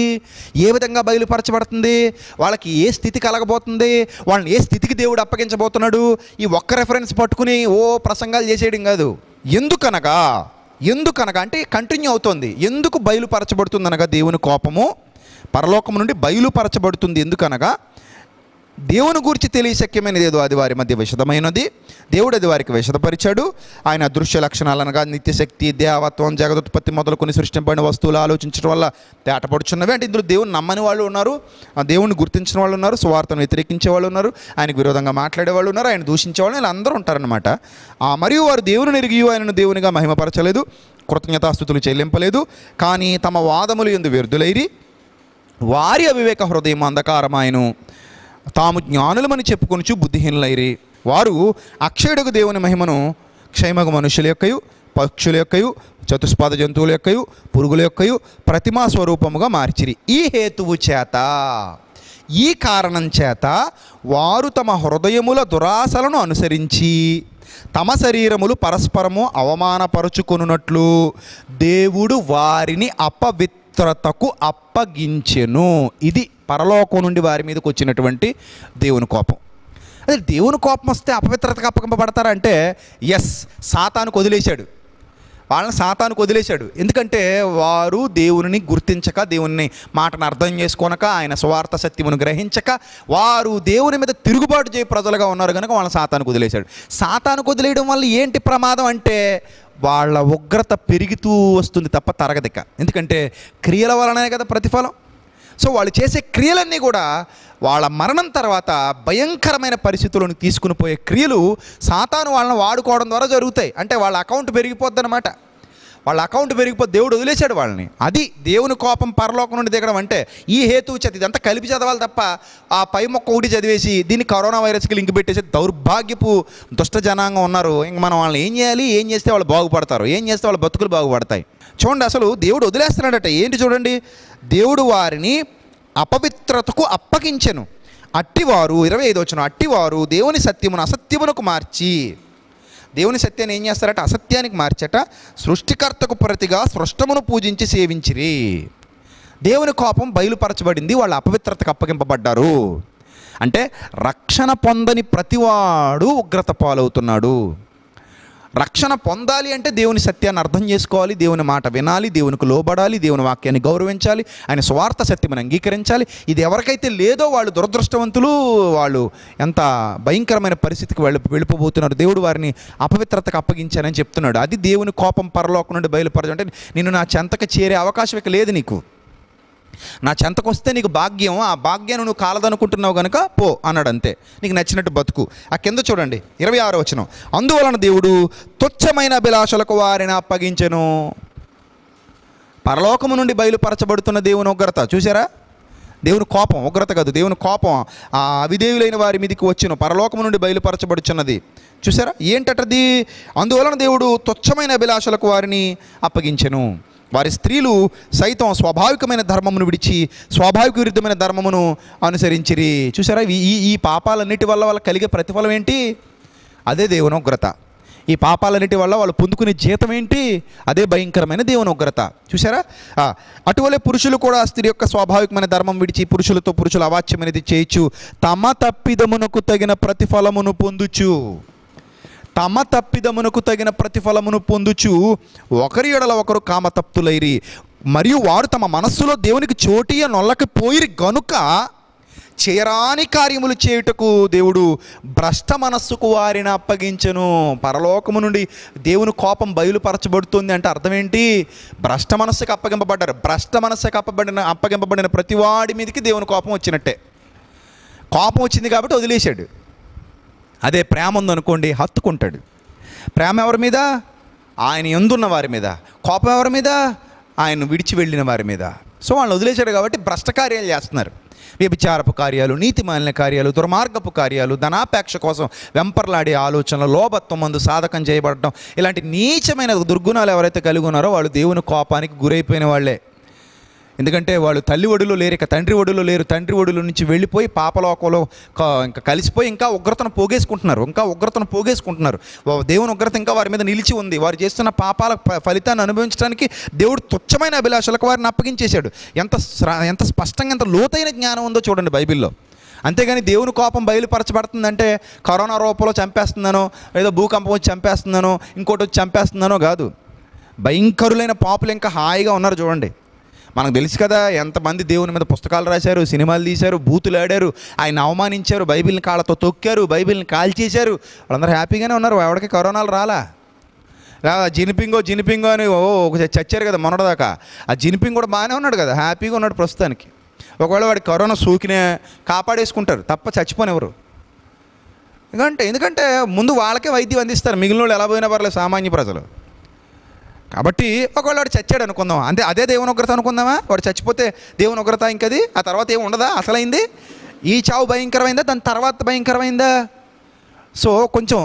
S1: ఏ విధంగా బయలుపరచబడుతుంది వాళ్ళకి ఏ స్థితి కలగబోతుంది వాళ్ళని ఏ స్థితికి దేవుడు అప్పగించబోతున్నాడు ఈ ఒక్క రెఫరెన్స్ పట్టుకుని ఓ ప్రసంగాలు చేసేయడం కాదు ఎందుకనగా ఎందుకనగా అంటే కంటిన్యూ అవుతుంది ఎందుకు బయలుపరచబడుతుంది అనగా దేవుని కోపము పరలోకం నుండి బయలుపరచబడుతుంది ఎందుకనగా దేవుని గురించి శక్యమైనది ఏదో అది వారి మధ్య విషదమైనది దేవుడు అది వారికి విషదపరిచాడు ఆయన అదృశ్య లక్షణాలు అనగా నిత్యశక్తి దేవత్వం జగదుత్పత్తి మొదలు కొన్ని సృష్టింపబడిన వస్తువులు ఆలోచించడం వల్ల తేటపడుచున్నవి అంటే ఇందులో దేవుని నమ్మని వాళ్ళు ఉన్నారు ఆ దేవుని గుర్తించిన వాళ్ళు ఉన్నారు స్వార్థను వ్యతిరేకించే వాళ్ళు ఉన్నారు ఆయనకు విరోధంగా మాట్లాడే వాళ్ళు ఉన్నారు ఆయన దూషించే వాళ్ళు ఇలా అందరూ ఉంటారనమాట మరియు వారు దేవుని ఎరిగి ఆయనను దేవునిగా మహిమపరచలేదు కృతజ్ఞతాస్థుతులు చెల్లింపలేదు కానీ తమ వాదములు ఎందు వ్యర్థులైరి వారి అవివేక హృదయం అంధకారమాయను తాము జ్ఞానులమని చెప్పుకొనుచు బుద్ధిహీనులైరి వారు అక్షయుడకు దేవుని మహిమను క్షేమగ మనుషుల యొక్కయు పక్షుల యొక్కయు చతుష్పాద జంతువుల యొక్కయు పురుగుల యొక్కయు ప్రతిమా స్వరూపముగా మార్చిరి ఈ హేతువు చేత ఈ కారణం చేత వారు తమ హృదయముల దురాశలను అనుసరించి తమ శరీరములు పరస్పరము అవమానపరుచుకొనున్నట్లు దేవుడు వారిని అపవిత్రతకు అప్పగించెను ఇది పరలోకం నుండి వారి మీదకి వచ్చినటువంటి దేవుని కోపం అదే దేవుని కోపం వస్తే అపవిత్రతకు అప్పగింపబడతారంటే ఎస్ సాతాను వదిలేశాడు వాళ్ళని సాతాను వదిలేశాడు ఎందుకంటే వారు దేవుని గుర్తించక దేవుని మాటను అర్థం చేసుకోనక ఆయన స్వార్థ సత్యమును గ్రహించక వారు దేవుని మీద తిరుగుబాటు చేయ ప్రజలుగా ఉన్నారు కనుక వాళ్ళని సాతాను వదిలేశాడు సాతాను వదిలేయడం వల్ల ఏంటి ప్రమాదం అంటే వాళ్ళ ఉగ్రత పెరుగుతూ వస్తుంది తప్ప తరగదిక ఎందుకంటే క్రియల వలననే కదా ప్రతిఫలం సో వాళ్ళు చేసే క్రియలన్నీ కూడా వాళ్ళ మరణం తర్వాత భయంకరమైన పరిస్థితులను తీసుకుని పోయే క్రియలు సాతాను వాళ్ళని వాడుకోవడం ద్వారా జరుగుతాయి అంటే వాళ్ళ అకౌంట్ పెరిగిపోద్ది అనమాట వాళ్ళ అకౌంట్ పెరిగిపోతే దేవుడు వదిలేశాడు వాళ్ళని అది దేవుని కోపం పరలోకం నుండి దిగడం అంటే ఈ హేతువు చేతి ఇదంతా కలిపి చదవాలి తప్ప ఆ పై మొక్క ఒకటి చదివేసి దీన్ని కరోనా వైరస్కి లింక్ పెట్టేసి దౌర్భాగ్యపు దుష్ట జనాంగం ఉన్నారు ఇంక మనం వాళ్ళని ఏం చేయాలి ఏం చేస్తే వాళ్ళు బాగుపడతారు ఏం చేస్తే వాళ్ళ బతుకులు బాగుపడతాయి చూడండి అసలు దేవుడు వదిలేస్తున్నాడట ఏంటి చూడండి దేవుడు వారిని అపవిత్రతకు అప్పగించెను అట్టివారు ఇరవై ఐదు వచ్చిన అట్టివారు దేవుని సత్యమును అసత్యమునకు మార్చి దేవుని సత్యాన్ని ఏం చేస్తారట అసత్యానికి మార్చట సృష్టికర్తకు ప్రతిగా సృష్టమును పూజించి సేవించిరి దేవుని కోపం బయలుపరచబడింది వాళ్ళ అపవిత్రతకు అప్పగింపబడ్డారు అంటే రక్షణ పొందని ప్రతివాడు ఉగ్రత పాలవుతున్నాడు రక్షణ పొందాలి అంటే దేవుని సత్యాన్ని అర్థం చేసుకోవాలి దేవుని మాట వినాలి దేవునికి లోబడాలి దేవుని వాక్యాన్ని గౌరవించాలి ఆయన స్వార్థ సత్యమని అంగీకరించాలి ఇది ఎవరికైతే లేదో వాళ్ళు దురదృష్టవంతులు వాళ్ళు ఎంత భయంకరమైన పరిస్థితికి వెళ్ళి వెళ్ళిపోబోతున్నారు దేవుడు వారిని అపవిత్రతకు అప్పగించానని చెప్తున్నాడు అది దేవుని కోపం పరలోకం నుండి బయలుపరచు అంటే నేను నా చెంతకు చేరే అవకాశం ఇక లేదు నీకు నా చెంతకు వస్తే నీకు భాగ్యం ఆ భాగ్యాన్ని నువ్వు కాలదనుకుంటున్నావు కనుక పో అన్నాడు అంతే నీకు నచ్చినట్టు బతుకు ఆ కింద చూడండి ఇరవై ఆరో వచనం అందువలన దేవుడు తుచ్చమైన అభిలాషలకు వారిని అప్పగించెను పరలోకము నుండి బయలుపరచబడుతున్న దేవుని ఉగ్రత చూసారా దేవుని కోపం ఉగ్రత కాదు దేవుని కోపం ఆ అవిదేవులైన వారి మీదకి వచ్చిన పరలోకము నుండి బయలుపరచబడుచున్నది చూసారా ఏంటటది అందువలన దేవుడు తుచ్చమైన అభిలాషలకు వారిని అప్పగించెను వారి స్త్రీలు సైతం స్వాభావికమైన ధర్మమును విడిచి స్వాభావిక విరుద్ధమైన ధర్మమును అనుసరించిరి చూసారా ఈ ఈ పాపాలన్నిటి వల్ల వాళ్ళకి కలిగే ప్రతిఫలం ఏంటి అదే దేవునోగ్రత ఈ పాపాలన్నిటి వల్ల వాళ్ళు పొందుకునే జీతం ఏంటి అదే భయంకరమైన దేవునోగ్రత చూసారా అటువలే పురుషులు కూడా స్త్రీ యొక్క స్వాభావికమైన ధర్మం విడిచి పురుషులతో పురుషులు అవాచ్యమైనది చేయొచ్చు తమ తప్పిదమునకు తగిన ప్రతిఫలమును పొందుచు తమ తప్పిదమునకు తగిన ప్రతిఫలమును పొందుచు ఒకరి ఎడల ఒకరు కామతప్తులైరి మరియు వారు తమ మనస్సులో దేవునికి చోటియ నొల్లకి పోయిరి గనుక చేయరాని కార్యములు చేయుటకు దేవుడు భ్రష్ట మనస్సుకు వారిని అప్పగించను పరలోకము నుండి దేవుని కోపం బయలుపరచబడుతుంది అంటే అర్థం ఏంటి భ్రష్ట మనస్సుకు అప్పగింపబడ్డారు భ్రష్ట మనస్సుకు అప్పబడిన అప్పగింపబడిన ప్రతివాడి మీదకి దేవుని కోపం వచ్చినట్టే కోపం వచ్చింది కాబట్టి వదిలేశాడు అదే ప్రేమ ఉందనుకోండి హత్తుకుంటాడు ప్రేమ ఎవరి మీద ఆయన ఎందున్న వారి మీద కోపం ఎవరి మీద ఆయన విడిచి వెళ్ళిన వారి మీద సో వాళ్ళు వదిలేశారు కాబట్టి భ్రష్ట కార్యాలు చేస్తున్నారు వ్యభిచారపు కార్యాలు నీతి మాలిన కార్యాలు దుర్మార్గపు కార్యాలు ధనాపేక్ష కోసం వెంపర్లాడే ఆలోచనలు లోభత్వం మందు సాధకం చేయబడటం ఇలాంటి నీచమైన దుర్గుణాలు ఎవరైతే కలిగి ఉన్నారో వాళ్ళు దేవుని కోపానికి గురైపోయిన వాళ్ళే ఎందుకంటే వాళ్ళు తల్లి ఒడిలో లేరు ఇక తండ్రి ఒడిలో లేరు తండ్రి ఒడుల నుంచి వెళ్ళిపోయి పాపలోకంలో ఇంకా కలిసిపోయి ఇంకా ఉగ్రతను పోగేసుకుంటున్నారు ఇంకా ఉగ్రతను పోగేసుకుంటున్నారు దేవుని ఉగ్రత ఇంకా వారి మీద నిలిచి ఉంది వారు చేస్తున్న పాపాల ఫలితాన్ని అనుభవించడానికి దేవుడు తుచ్చమైన అభిలాషలకు వారిని అప్పగించేశాడు ఎంత ఎంత స్పష్టంగా ఎంత లోతైన జ్ఞానం ఉందో చూడండి బైబిల్లో అంతేగాని దేవుని కోపం బయలుపరచబడుతుందంటే కరోనా రూపంలో చంపేస్తుందనో లేదా భూకంపం వచ్చి చంపేస్తుందనో ఇంకోటి వచ్చి చంపేస్తున్నానో కాదు భయంకరులైన పాపులు ఇంకా హాయిగా ఉన్నారు చూడండి మనకు తెలుసు కదా ఎంతమంది దేవుని మీద పుస్తకాలు రాశారు సినిమాలు తీశారు బూతులు ఆడారు ఆయన అవమానించారు బైబిల్ని కాళ్ళతో తొక్కారు బైబిల్ని కాల్చేశారు వాళ్ళందరూ హ్యాపీగానే ఉన్నారు ఎవరికి కరోనాలు రాలా లేదా జినిపింగో జినిపింగో అని ఓ చచ్చారు కదా మొన్నటిదాకా ఆ జినిపింగ్ కూడా బాగానే ఉన్నాడు కదా హ్యాపీగా ఉన్నాడు ప్రస్తుతానికి ఒకవేళ వాడి కరోనా సూకినే కాపాడేసుకుంటారు తప్ప చచ్చిపోనివ్వరు ఎందుకంటే ఎందుకంటే ముందు వాళ్ళకే వైద్యం అందిస్తారు మిగిలిన వాళ్ళు ఎలా పోయినా పర్లేదు సామాన్య ప్రజలు కాబట్టి ఒకవేళ వాడు చచ్చాడు అనుకుందాం అంటే అదే దేవుని ఉగ్రత అనుకుందామా వాడు చచ్చిపోతే దేవుని ఉగ్రత ఇంకది ఆ తర్వాత ఏమి ఉండదా అసలైంది ఈ చావు భయంకరమైందా దాని తర్వాత భయంకరమైందా సో కొంచెం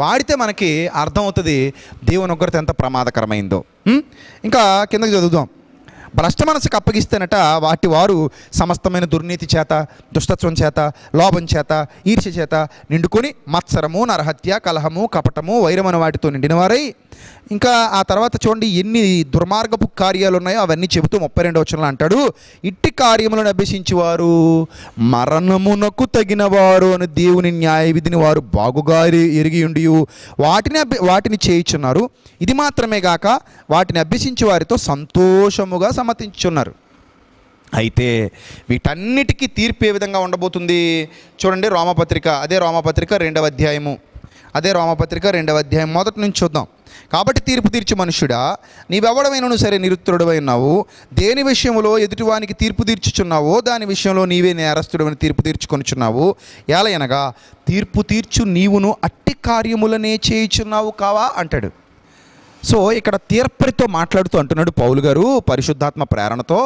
S1: వాడితే మనకి అర్థమవుతుంది దేవుని ఉగ్రత ఎంత ప్రమాదకరమైందో ఇంకా కిందకి చదువుదాం భ్రష్ట మనసుకు అప్పగిస్తేనట వాటి వారు సమస్తమైన దుర్నీతి చేత దుష్టత్వం చేత లోభం చేత ఈర్ష్య చేత నిండుకొని మత్సరము నరహత్య కలహము కపటము వైరమైన వాటితో నిండినవారై ఇంకా ఆ తర్వాత చూడండి ఎన్ని దుర్మార్గపు కార్యాలు ఉన్నాయో అవన్నీ చెబుతూ ముప్పై రెండు వచనంలో అంటాడు ఇట్టి కార్యములను అభ్యసించేవారు మరణమునకు తగినవారు అని దేవుని న్యాయ విధిని వారు బాగుగా ఎరిగి ఉండి వాటిని వాటిని చేయించున్నారు ఇది మాత్రమే కాక వాటిని అభ్యసించే వారితో సంతోషముగా సమ్మతించున్నారు అయితే వీటన్నిటికీ తీర్పు ఏ విధంగా ఉండబోతుంది చూడండి రోమపత్రిక అదే రోమపత్రిక రెండవ అధ్యాయము అదే రోమపత్రిక రెండవ అధ్యాయం మొదటి నుంచి చూద్దాం కాబట్టి తీర్పు తీర్చు మనుష్యుడా నీవెవడమైనను సరే నిరుత్తరుడవై ఉన్నావు దేని విషయంలో ఎదుటివానికి తీర్పు తీర్చుచున్నావో దాని విషయంలో నీవే నేరస్తుడమని తీర్పు తీర్చుకొనిచున్నావు ఎలయనగా తీర్పు తీర్చు నీవును అట్టి కార్యములనే చేయుచున్నావు కావా అంటాడు సో ఇక్కడ తీర్పరితో మాట్లాడుతూ అంటున్నాడు పౌలు గారు పరిశుద్ధాత్మ ప్రేరణతో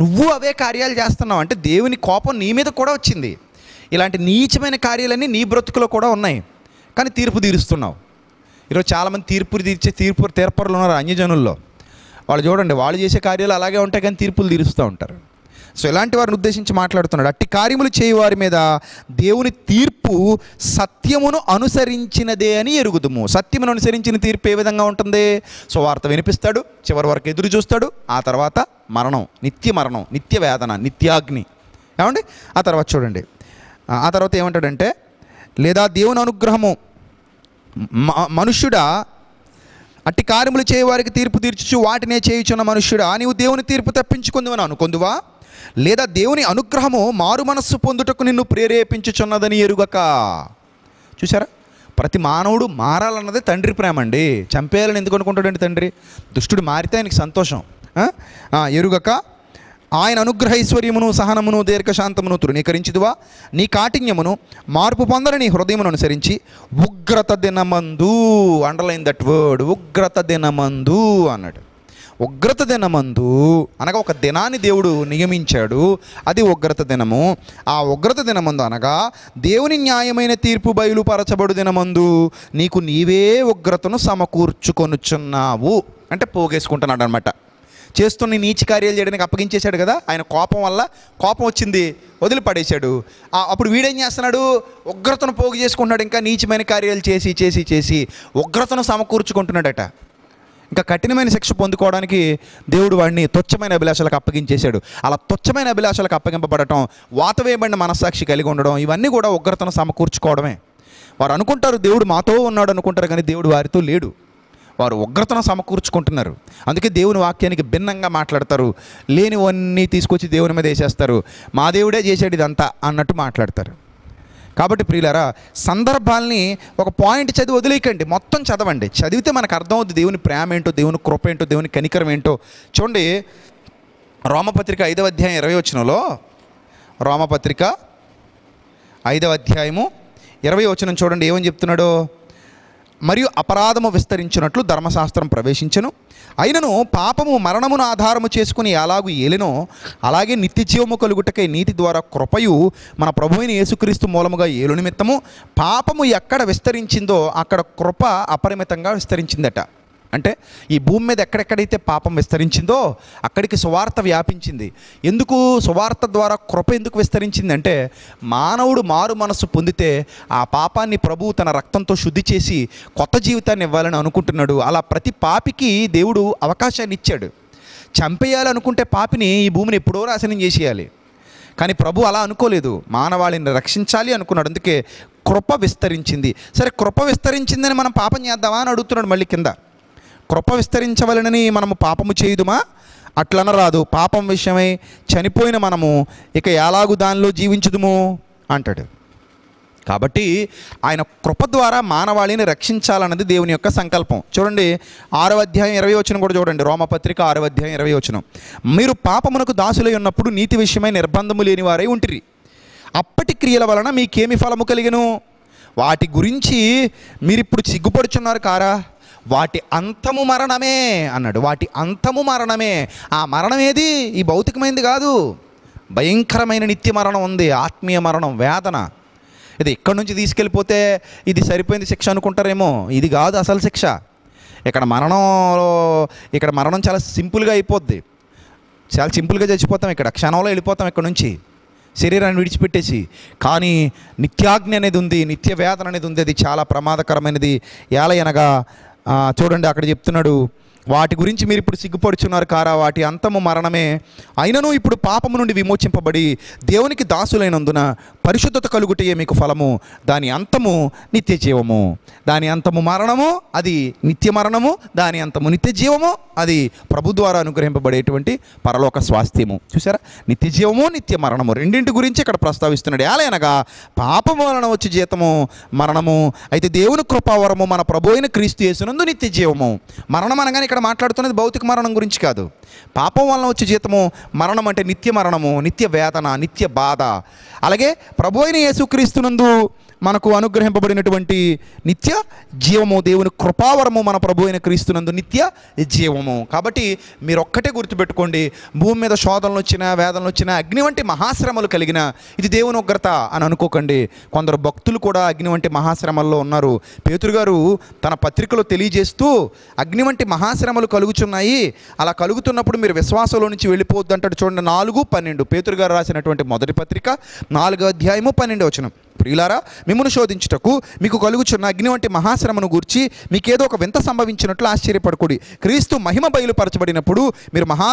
S1: నువ్వు అవే కార్యాలు చేస్తున్నావు అంటే దేవుని కోపం నీ మీద కూడా వచ్చింది ఇలాంటి నీచమైన కార్యాలన్నీ నీ బ్రతుకులో కూడా ఉన్నాయి కానీ తీర్పు తీరుస్తున్నావు ఈరోజు చాలామంది తీర్పు తీర్చే తీర్పు తీర్పరులు ఉన్నారు అన్యజనుల్లో వాళ్ళు చూడండి వాళ్ళు చేసే కార్యాలు అలాగే ఉంటాయి కానీ తీర్పులు తీరుస్తూ ఉంటారు సో ఇలాంటి వారిని ఉద్దేశించి మాట్లాడుతున్నాడు అట్టి కార్యములు చేయవారి మీద దేవుని తీర్పు సత్యమును అనుసరించినదే అని ఎరుగుదుము సత్యమును అనుసరించిన తీర్పు ఏ విధంగా ఉంటుంది సో వినిపిస్తాడు చివరి వరకు ఎదురు చూస్తాడు ఆ తర్వాత మరణం నిత్య మరణం నిత్య వేదన నిత్యాగ్ని ఏమండి ఆ తర్వాత చూడండి ఆ తర్వాత ఏమంటాడంటే లేదా దేవుని అనుగ్రహము మనుష్యుడా అట్టి కార్యములు చేయవారికి తీర్పు తీర్చుచు వాటినే చేయుచున్న మనుష్యుడా నీవు దేవుని తీర్పు తప్పించుకుందువని అనుకుందువా లేదా దేవుని అనుగ్రహము మారు మనస్సు పొందుటకు నిన్ను ప్రేరేపించుచున్నదని ఎరుగక చూసారా ప్రతి మానవుడు మారాలన్నదే తండ్రి ప్రేమ అండి చంపేయాలని ఎందుకు అనుకుంటాడండి తండ్రి దుష్టుడు మారితే ఆయనకి సంతోషం ఎరుగక ఆయన అనుగ్రహైశ్వర్యమును సహనమును దీర్ఘశాంతమును తృణీకరించుదువా నీ కాఠిన్యమును మార్పు పొందని హృదయమును అనుసరించి ఉగ్రత దినమందు అండర్లైన్ దట్ వర్డ్ ఉగ్రత దినమందు అన్నాడు ఉగ్రత దినమందు అనగా ఒక దినాన్ని దేవుడు నియమించాడు అది ఉగ్రత దినము ఆ ఉగ్రత దినమందు అనగా దేవుని న్యాయమైన తీర్పు బయలుపరచబడు దినమందు నీకు నీవే ఉగ్రతను సమకూర్చుకొనుచున్నావు అంటే పోగేసుకుంటున్నాడు అనమాట చేస్తున్న నీచి కార్యాలు చేయడానికి అప్పగించేశాడు కదా ఆయన కోపం వల్ల కోపం వచ్చింది వదిలిపడేశాడు అప్పుడు వీడేం చేస్తున్నాడు ఉగ్రతను పోగు చేసుకుంటున్నాడు ఇంకా నీచమైన కార్యాలు చేసి చేసి చేసి ఉగ్రతను సమకూర్చుకుంటున్నాడట ఇంకా కఠినమైన శిక్ష పొందుకోవడానికి దేవుడు వాడిని తుచ్చమైన అభిలాషాలకు అప్పగించేశాడు అలా తుచ్చమైన అభిలాషాలకు అప్పగింపబడటం వాతవేయబడిన మనస్సాక్షి కలిగి ఉండడం ఇవన్నీ కూడా ఉగ్రతను సమకూర్చుకోవడమే వారు అనుకుంటారు దేవుడు మాతో ఉన్నాడు అనుకుంటారు కానీ దేవుడు వారితో లేడు వారు ఉగ్రతను సమకూర్చుకుంటున్నారు అందుకే దేవుని వాక్యానికి భిన్నంగా మాట్లాడతారు లేనివన్నీ తీసుకొచ్చి దేవుని మీద వేసేస్తారు మా దేవుడే చేశాడు ఇదంతా అన్నట్టు మాట్లాడతారు కాబట్టి ప్రియులారా సందర్భాల్ని ఒక పాయింట్ చదివి వదిలేయకండి మొత్తం చదవండి చదివితే మనకు అర్థమవుద్ది దేవుని ప్రేమ ఏంటో దేవుని కృప ఏంటో దేవుని కనికరం ఏంటో చూడండి రోమపత్రిక ఐదవ అధ్యాయం ఇరవై వచనంలో రోమపత్రిక ఐదవ అధ్యాయము ఇరవై వచనం చూడండి ఏమని చెప్తున్నాడో మరియు అపరాధము విస్తరించినట్లు ధర్మశాస్త్రం ప్రవేశించను అయినను పాపము మరణమును ఆధారము చేసుకుని ఎలాగూ ఏలినో అలాగే నిత్యజీవము కలుగుటకై నీతి ద్వారా కృపయు మన ప్రభువైన యేసుక్రీస్తు మూలముగా ఏలు నిమిత్తము పాపము ఎక్కడ విస్తరించిందో అక్కడ కృప అపరిమితంగా విస్తరించిందట అంటే ఈ భూమి మీద ఎక్కడెక్కడైతే పాపం విస్తరించిందో అక్కడికి సువార్త వ్యాపించింది ఎందుకు సువార్త ద్వారా కృప ఎందుకు విస్తరించిందంటే మానవుడు మారు మనస్సు పొందితే ఆ పాపాన్ని ప్రభువు తన రక్తంతో శుద్ధి చేసి కొత్త జీవితాన్ని ఇవ్వాలని అనుకుంటున్నాడు అలా ప్రతి పాపికి దేవుడు అవకాశాన్ని ఇచ్చాడు చంపేయాలనుకుంటే పాపిని ఈ భూమిని ఎప్పుడో నాశనం చేసేయాలి కానీ ప్రభు అలా అనుకోలేదు మానవాళిని రక్షించాలి అనుకున్నాడు అందుకే కృప విస్తరించింది సరే కృప విస్తరించిందని మనం పాపం చేద్దామా అని అడుగుతున్నాడు మళ్ళీ కింద కృప విస్తరించవలనని మనము పాపము చేయుదుమా అట్లనరాదు పాపం విషయమై చనిపోయిన మనము ఇక ఎలాగు దానిలో జీవించుదుము అంటాడు కాబట్టి ఆయన కృప ద్వారా మానవాళిని రక్షించాలన్నది దేవుని యొక్క సంకల్పం చూడండి ఆరో అధ్యాయం ఇరవై వచ్చిన కూడా చూడండి రోమపత్రిక ఆరో అధ్యాయం ఇరవై వచ్చిన మీరు పాపమునకు దాసులై ఉన్నప్పుడు నీతి విషయమై నిర్బంధము లేని వారై ఉంటిరి అప్పటి క్రియల వలన మీకేమి ఫలము కలిగను వాటి గురించి మీరు ఇప్పుడు సిగ్గుపడుచున్నారు కారా వాటి అంతము మరణమే అన్నాడు వాటి అంతము మరణమే ఆ మరణం ఏది ఈ భౌతికమైనది కాదు భయంకరమైన నిత్య మరణం ఉంది ఆత్మీయ మరణం వేదన ఇది ఇక్కడి నుంచి తీసుకెళ్ళిపోతే ఇది సరిపోయింది శిక్ష అనుకుంటారేమో ఇది కాదు అసలు శిక్ష ఇక్కడ మరణంలో ఇక్కడ మరణం చాలా సింపుల్గా అయిపోద్ది చాలా సింపుల్గా చచ్చిపోతాం ఇక్కడ క్షణంలో వెళ్ళిపోతాం ఇక్కడ నుంచి శరీరాన్ని విడిచిపెట్టేసి కానీ నిత్యాగ్ని అనేది ఉంది నిత్య వేదన అనేది ఉంది అది చాలా ప్రమాదకరమైనది ఎలా అనగా చూడండి అక్కడ చెప్తున్నాడు వాటి గురించి మీరు ఇప్పుడు సిగ్గుపడుచున్నారు కారా వాటి అంతము మరణమే అయినను ఇప్పుడు పాపము నుండి విమోచింపబడి దేవునికి దాసులైనందున పరిశుద్ధత కలుగుటయే మీకు ఫలము దాని అంతము నిత్య జీవము దాని అంతము మరణము అది నిత్య మరణము దాని అంతము నిత్య జీవము అది ప్రభు ద్వారా అనుగ్రహింపబడేటువంటి పరలోక స్వాస్థ్యము చూసారా నిత్య జీవము నిత్య మరణము రెండింటి గురించి ఇక్కడ ప్రస్తావిస్తున్నాడు ఏలైనగా పాపం వలన వచ్చే జీతము మరణము అయితే దేవుని కృపావరము మన ప్రభు అయిన క్రీస్తు చేసినందు నిత్య జీవము మరణం అనగానే ఇక్కడ మాట్లాడుతున్నది భౌతిక మరణం గురించి కాదు పాపం వలన వచ్చే జీతము మరణం అంటే నిత్య మరణము నిత్య వేదన నిత్య బాధ అలాగే ప్రభు అయిన యేసుక్రీస్తునందు మనకు అనుగ్రహింపబడినటువంటి నిత్య జీవము దేవుని కృపావరము మన ప్రభు అయిన క్రీస్తునందు నిత్య జీవము కాబట్టి మీరు ఒక్కటే గుర్తుపెట్టుకోండి భూమి మీద శోధనలు వచ్చిన వేదనలు వచ్చిన అగ్ని వంటి మహాశ్రమలు కలిగిన ఇది దేవుని ఉగ్రత అని అనుకోకండి కొందరు భక్తులు కూడా అగ్ని వంటి మహాశ్రమల్లో ఉన్నారు పేతురు గారు తన పత్రికలో తెలియజేస్తూ అగ్ని వంటి మహాశ్రమలు కలుగుచున్నాయి అలా కలుగుతున్నప్పుడు మీరు విశ్వాసంలో నుంచి వెళ్ళిపోవద్దు అంటే చూడండి నాలుగు పన్నెండు పేతురు గారు రాసినటువంటి మొదటి పత్రిక నాలుగో అధ్యాయము పన్నెండు వచ్చిన ప్రియులారా మిమ్మును శోధించుటకు మీకు కలుగుచున్న అగ్ని వంటి మహాశ్రమను గూర్చి మీకేదో ఒక వింత సంభవించినట్లు ఆశ్చర్యపడకూడి క్రీస్తు మహిమ బయలుపరచబడినప్పుడు మీరు మహా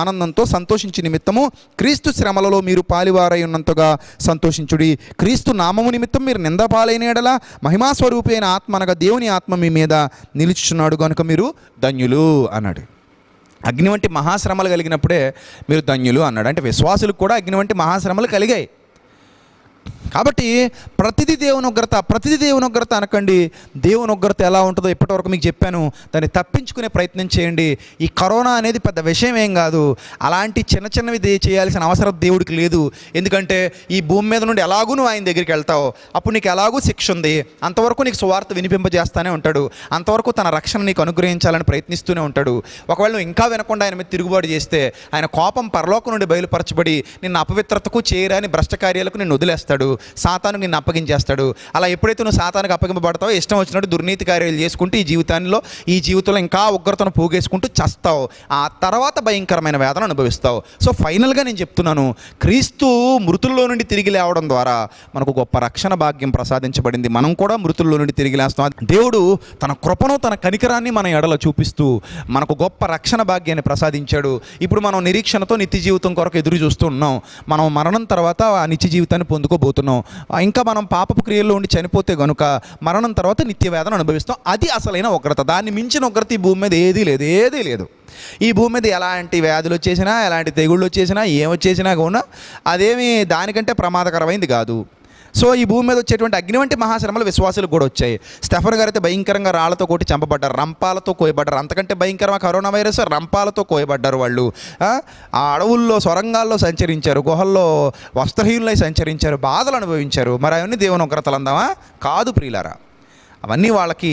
S1: ఆనందంతో సంతోషించి నిమిత్తము క్రీస్తు శ్రమలలో మీరు పాలివారై ఉన్నంతగా సంతోషించుడి క్రీస్తు నామము నిమిత్తం మీరు నిందపాలైన ఎడల మహిమాస్వరూపి అయిన ఆత్మ అనగా దేవుని ఆత్మ మీ మీద నిలుచున్నాడు కనుక మీరు ధన్యులు అన్నాడు అగ్ని వంటి మహాశ్రమలు కలిగినప్పుడే మీరు ధన్యులు అన్నాడు అంటే విశ్వాసులకు కూడా అగ్ని వంటి మహాశ్రమలు కలిగాయి కాబట్టి ప్రతిది దేవుని ఉగ్రత ప్రతిదీ దేవుని ఉగ్రత అనకండి దేవుని ఉగ్రత ఎలా ఉంటుందో ఇప్పటివరకు మీకు చెప్పాను దాన్ని తప్పించుకునే ప్రయత్నం చేయండి ఈ కరోనా అనేది పెద్ద విషయం ఏం కాదు అలాంటి చిన్న చిన్నవి చేయాల్సిన అవసరం దేవుడికి లేదు ఎందుకంటే ఈ భూమి మీద నుండి ఎలాగూ నువ్వు ఆయన దగ్గరికి వెళ్తావు అప్పుడు నీకు ఎలాగూ శిక్ష ఉంది అంతవరకు నీకు సువార్త వినిపింపజేస్తూనే ఉంటాడు అంతవరకు తన రక్షణ నీకు అనుగ్రహించాలని ప్రయత్నిస్తూనే ఉంటాడు ఒకవేళ నువ్వు ఇంకా వినకుండా ఆయన మీద తిరుగుబాటు చేస్తే ఆయన కోపం పరలోకం నుండి బయలుపరచబడి నిన్ను అపవిత్రతకు చేయరాని భ్రష్ట కార్యాలకు నిన్ను వదిలేస్తాడు సాతాను నిన్ను అప్పగించేస్తాడు అలా ఎప్పుడైతే నువ్వు సాతానికి అప్పగింపబడతావో ఇష్టం వచ్చినట్టు దుర్నీతి కార్యాలు చేసుకుంటూ ఈ జీవితాల్లో ఈ జీవితంలో ఇంకా ఉగ్రతను పోగేసుకుంటూ చస్తావు ఆ తర్వాత భయంకరమైన వేదన అనుభవిస్తావు సో ఫైనల్గా నేను చెప్తున్నాను క్రీస్తు మృతుల్లో నుండి తిరిగి లేవడం ద్వారా మనకు గొప్ప రక్షణ భాగ్యం ప్రసాదించబడింది మనం కూడా మృతుల్లో నుండి తిరిగి లేస్తాం దేవుడు తన కృపను తన కనికరాన్ని మన ఎడల చూపిస్తూ మనకు గొప్ప రక్షణ భాగ్యాన్ని ప్రసాదించాడు ఇప్పుడు మనం నిరీక్షణతో నిత్య జీవితం కొరకు ఎదురు ఉన్నాం మనం మరణం తర్వాత ఆ నిత్య జీవితాన్ని పొందుకోబోతున్నాం ప్రయత్నం ఇంకా మనం పాపపు క్రియల్లో ఉండి చనిపోతే కనుక మరణం తర్వాత నిత్య వేదన అనుభవిస్తాం అది అసలైన ఉగ్రత దాన్ని మించిన ఉగ్రత ఈ భూమి మీద ఏదీ లేదు ఏదీ లేదు ఈ భూమి మీద ఎలాంటి వ్యాధులు వచ్చేసినా ఎలాంటి తెగుళ్ళు వచ్చేసినా ఏమొచ్చేసినా కూడా అదేమి దానికంటే ప్రమాదకరమైంది కాదు సో ఈ భూమి మీద వచ్చేటువంటి అగ్ని వంటి మహాశ్రమలు విశ్వాసులకు కూడా వచ్చాయి స్టెఫన్ గారు అయితే భయంకరంగా రాళ్లతో కొట్టి చంపబడ్డారు రంపాలతో కోయబడ్డారు అంతకంటే భయంకరంగా కరోనా వైరస్ రంపాలతో కోయబడ్డారు వాళ్ళు ఆ అడవుల్లో సొరంగాల్లో సంచరించారు గుహల్లో వస్త్రహీనులై సంచరించారు బాధలు అనుభవించారు మరి అవన్నీ దేవుని ఉగ్రతలు అందామా కాదు ప్రియులారా అవన్నీ వాళ్ళకి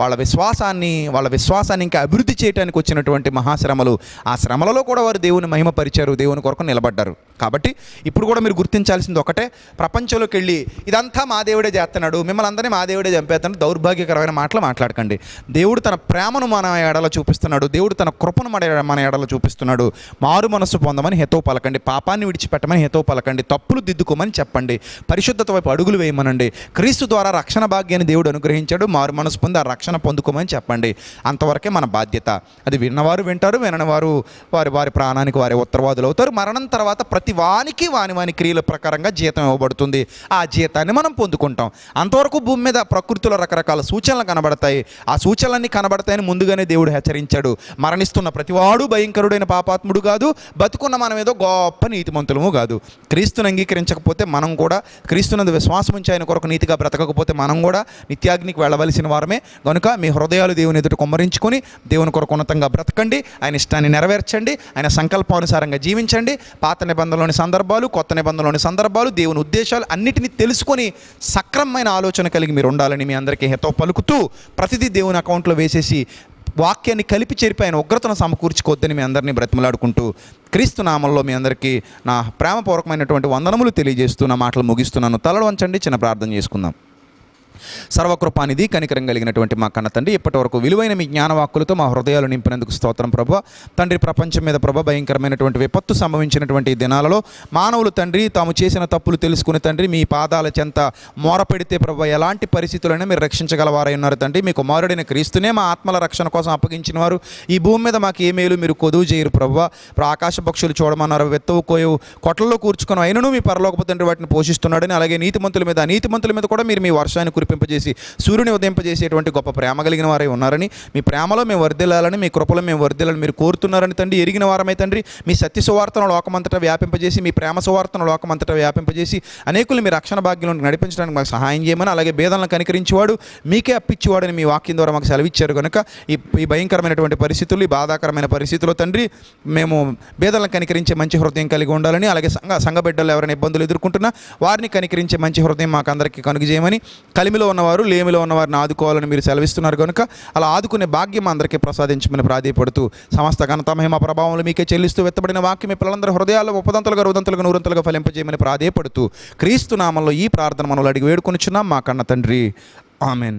S1: వాళ్ళ విశ్వాసాన్ని వాళ్ళ విశ్వాసాన్ని ఇంకా అభివృద్ధి చేయడానికి వచ్చినటువంటి మహాశ్రమలు ఆ శ్రమలలో కూడా వారు దేవుని మహిమపరిచారు దేవుని కొరకు నిలబడ్డారు కాబట్టి ఇప్పుడు కూడా మీరు గుర్తించాల్సింది ఒకటే ప్రపంచంలోకి వెళ్ళి ఇదంతా మా దేవుడే చేస్తున్నాడు మిమ్మల్ని అందరినీ మా దేవుడే చంపేస్తాడు దౌర్భాగ్యకరమైన మాటలు మాట్లాడకండి దేవుడు తన ప్రేమను మన ఏడలో చూపిస్తున్నాడు దేవుడు తన కృపను మన మన ఏడలో చూపిస్తున్నాడు మారు మనస్సు పొందమని హితో పలకండి పాపాన్ని విడిచిపెట్టమని హితో పలకండి తప్పులు దిద్దుకోమని చెప్పండి పరిశుద్ధత వైపు అడుగులు వేయమనండి క్రీస్తు ద్వారా రక్షణ భాగ్యాన్ని దేవుడు అనుగ్రహించి క్షమించాడు మారు మనసు పొంది ఆ రక్షణ పొందుకోమని చెప్పండి అంతవరకే మన బాధ్యత అది విన్నవారు వింటారు విననివారు వారి వారి ప్రాణానికి వారి ఉత్తరవాదులు అవుతారు మరణం తర్వాత ప్రతి వానికి వాని వాని క్రియల ప్రకారంగా జీతం ఇవ్వబడుతుంది ఆ జీతాన్ని మనం పొందుకుంటాం అంతవరకు భూమి మీద ప్రకృతిలో రకరకాల సూచనలు కనబడతాయి ఆ సూచనలన్నీ కనబడతాయని ముందుగానే దేవుడు హెచ్చరించాడు మరణిస్తున్న ప్రతివాడు భయంకరుడైన పాపాత్ముడు కాదు బతుకున్న మనం ఏదో గొప్ప నీతిమంతులము కాదు క్రీస్తుని అంగీకరించకపోతే మనం కూడా క్రీస్తునందు విశ్వాసం ఉంచి ఆయన కొరకు నీతిగా బ్రతకకపోతే మనం కూడా నిత్యాగ్నికి వెళ్ళవలసిన వారమే కనుక మీ హృదయాలు దేవుని ఎదుట కుమ్మరించుకొని దేవుని కొరకు ఉన్నతంగా బ్రతకండి ఆయన ఇష్టాన్ని నెరవేర్చండి ఆయన సంకల్పానుసారంగా జీవించండి పాత నిబంధనలోని సందర్భాలు కొత్త నిబంధనలోని సందర్భాలు దేవుని ఉద్దేశాలు అన్నిటినీ తెలుసుకొని సక్రమమైన ఆలోచన కలిగి మీరు ఉండాలని మీ అందరికీ హితో పలుకుతూ ప్రతిదీ దేవుని అకౌంట్లో వేసేసి వాక్యాన్ని కలిపి చెరిపి ఆయన ఉగ్రతను సమకూర్చుకోవద్దని మీ అందరినీ బ్రతిమలాడుకుంటూ క్రీస్తు నామంలో మీ అందరికీ నా ప్రేమపూర్వకమైనటువంటి వందనములు తెలియజేస్తూ నా మాటలు ముగిస్తున్నాను తలలు వంచండి చిన్న ప్రార్థన చేసుకుందాం సర్వకృపానిధి కనికరం కలిగినటువంటి మా కన్న తండ్రి ఇప్పటివరకు విలువైన మీ జ్ఞానవాక్కులతో మా హృదయాలు నింపినందుకు స్తోత్రం ప్రభ తండ్రి ప్రపంచం మీద ప్రభ భయంకరమైనటువంటి విపత్తు సంభవించినటువంటి దినాలలో మానవులు తండ్రి తాము చేసిన తప్పులు తెలుసుకుని తండ్రి మీ పాదాల చెంత మోరపెడితే ప్రభ ఎలాంటి పరిస్థితులైనా మీరు రక్షించగలవారై ఉన్నారు తండ్రి మీకు మారుడైన క్రీస్తునే మా ఆత్మల రక్షణ కోసం అప్పగించిన వారు ఈ భూమి మీద మాకు ఏ మేలు మీరు కొదువు చేయరు ప్రభ ఆకాశ పక్షులు చూడమన్నారు వెత్తవు కోయవు కొట్లలో కూర్చుకున్న అయినను మీ పరలోకపు తండ్రి వాటిని పోషిస్తున్నాడని అలాగే నీతిమంతుల మీద నీతిమంతుల మీద కూడా మీరు మీ వర్షాన్ని నడిపింపజేసి సూర్యుని ఉదయింపజేసేటువంటి గొప్ప ప్రేమ కలిగిన వారై ఉన్నారని మీ ప్రేమలో మేము వర్దిల్లాలని మీ కృపలో మేము వర్దిల్లాలని మీరు కోరుతున్నారని తండ్రి ఎరిగిన వారమై తండ్రి మీ సత్య సువార్తను లోకమంతటా వ్యాపింపజేసి మీ ప్రేమ సువార్తను లోకమంతటా వ్యాపింపజేసి అనేకులు మీ రక్షణ భాగ్యంలో నడిపించడానికి మాకు సహాయం చేయమని అలాగే భేదాలను కనికరించేవాడు మీకే అప్పించేవాడని మీ వాక్యం ద్వారా మాకు సెలవిచ్చారు కనుక ఈ ఈ భయంకరమైనటువంటి పరిస్థితులు ఈ బాధాకరమైన పరిస్థితుల్లో తండ్రి మేము భేదాలను కనికరించే మంచి హృదయం కలిగి ఉండాలని అలాగే సంఘ సంఘ బిడ్డలు ఎవరైనా ఇబ్బందులు ఎదుర్కొంటున్నా వారిని కనికరించే మంచి హృదయం మాకు అందరికీ కనుగజేయమని కలిమి లేమిలో ఉన్నవారు లేమిలో ఉన్నవారిని ఆదుకోవాలని మీరు సెలవిస్తున్నారు కనుక అలా ఆదుకునే భాగ్యం అందరికీ ప్రసాదించమని ప్రాధాయపడుతూ సమస్త ఘనత మహిమ ప్రభావంలో మీకే చెల్లిస్తూ వెత్తబడిన వాక్యం మీ పిల్లలందరూ హృదయాల్లో ఉపదంతలుగా రుదంతలుగా నూరంతలుగా ఫలింపజేయమని ప్రాధాయపడుతూ క్రీస్తు నామంలో ఈ ప్రార్థన మనం అడిగి వేడుకొనిచున్నాం మా కన్న తండ్రి ఆమెన్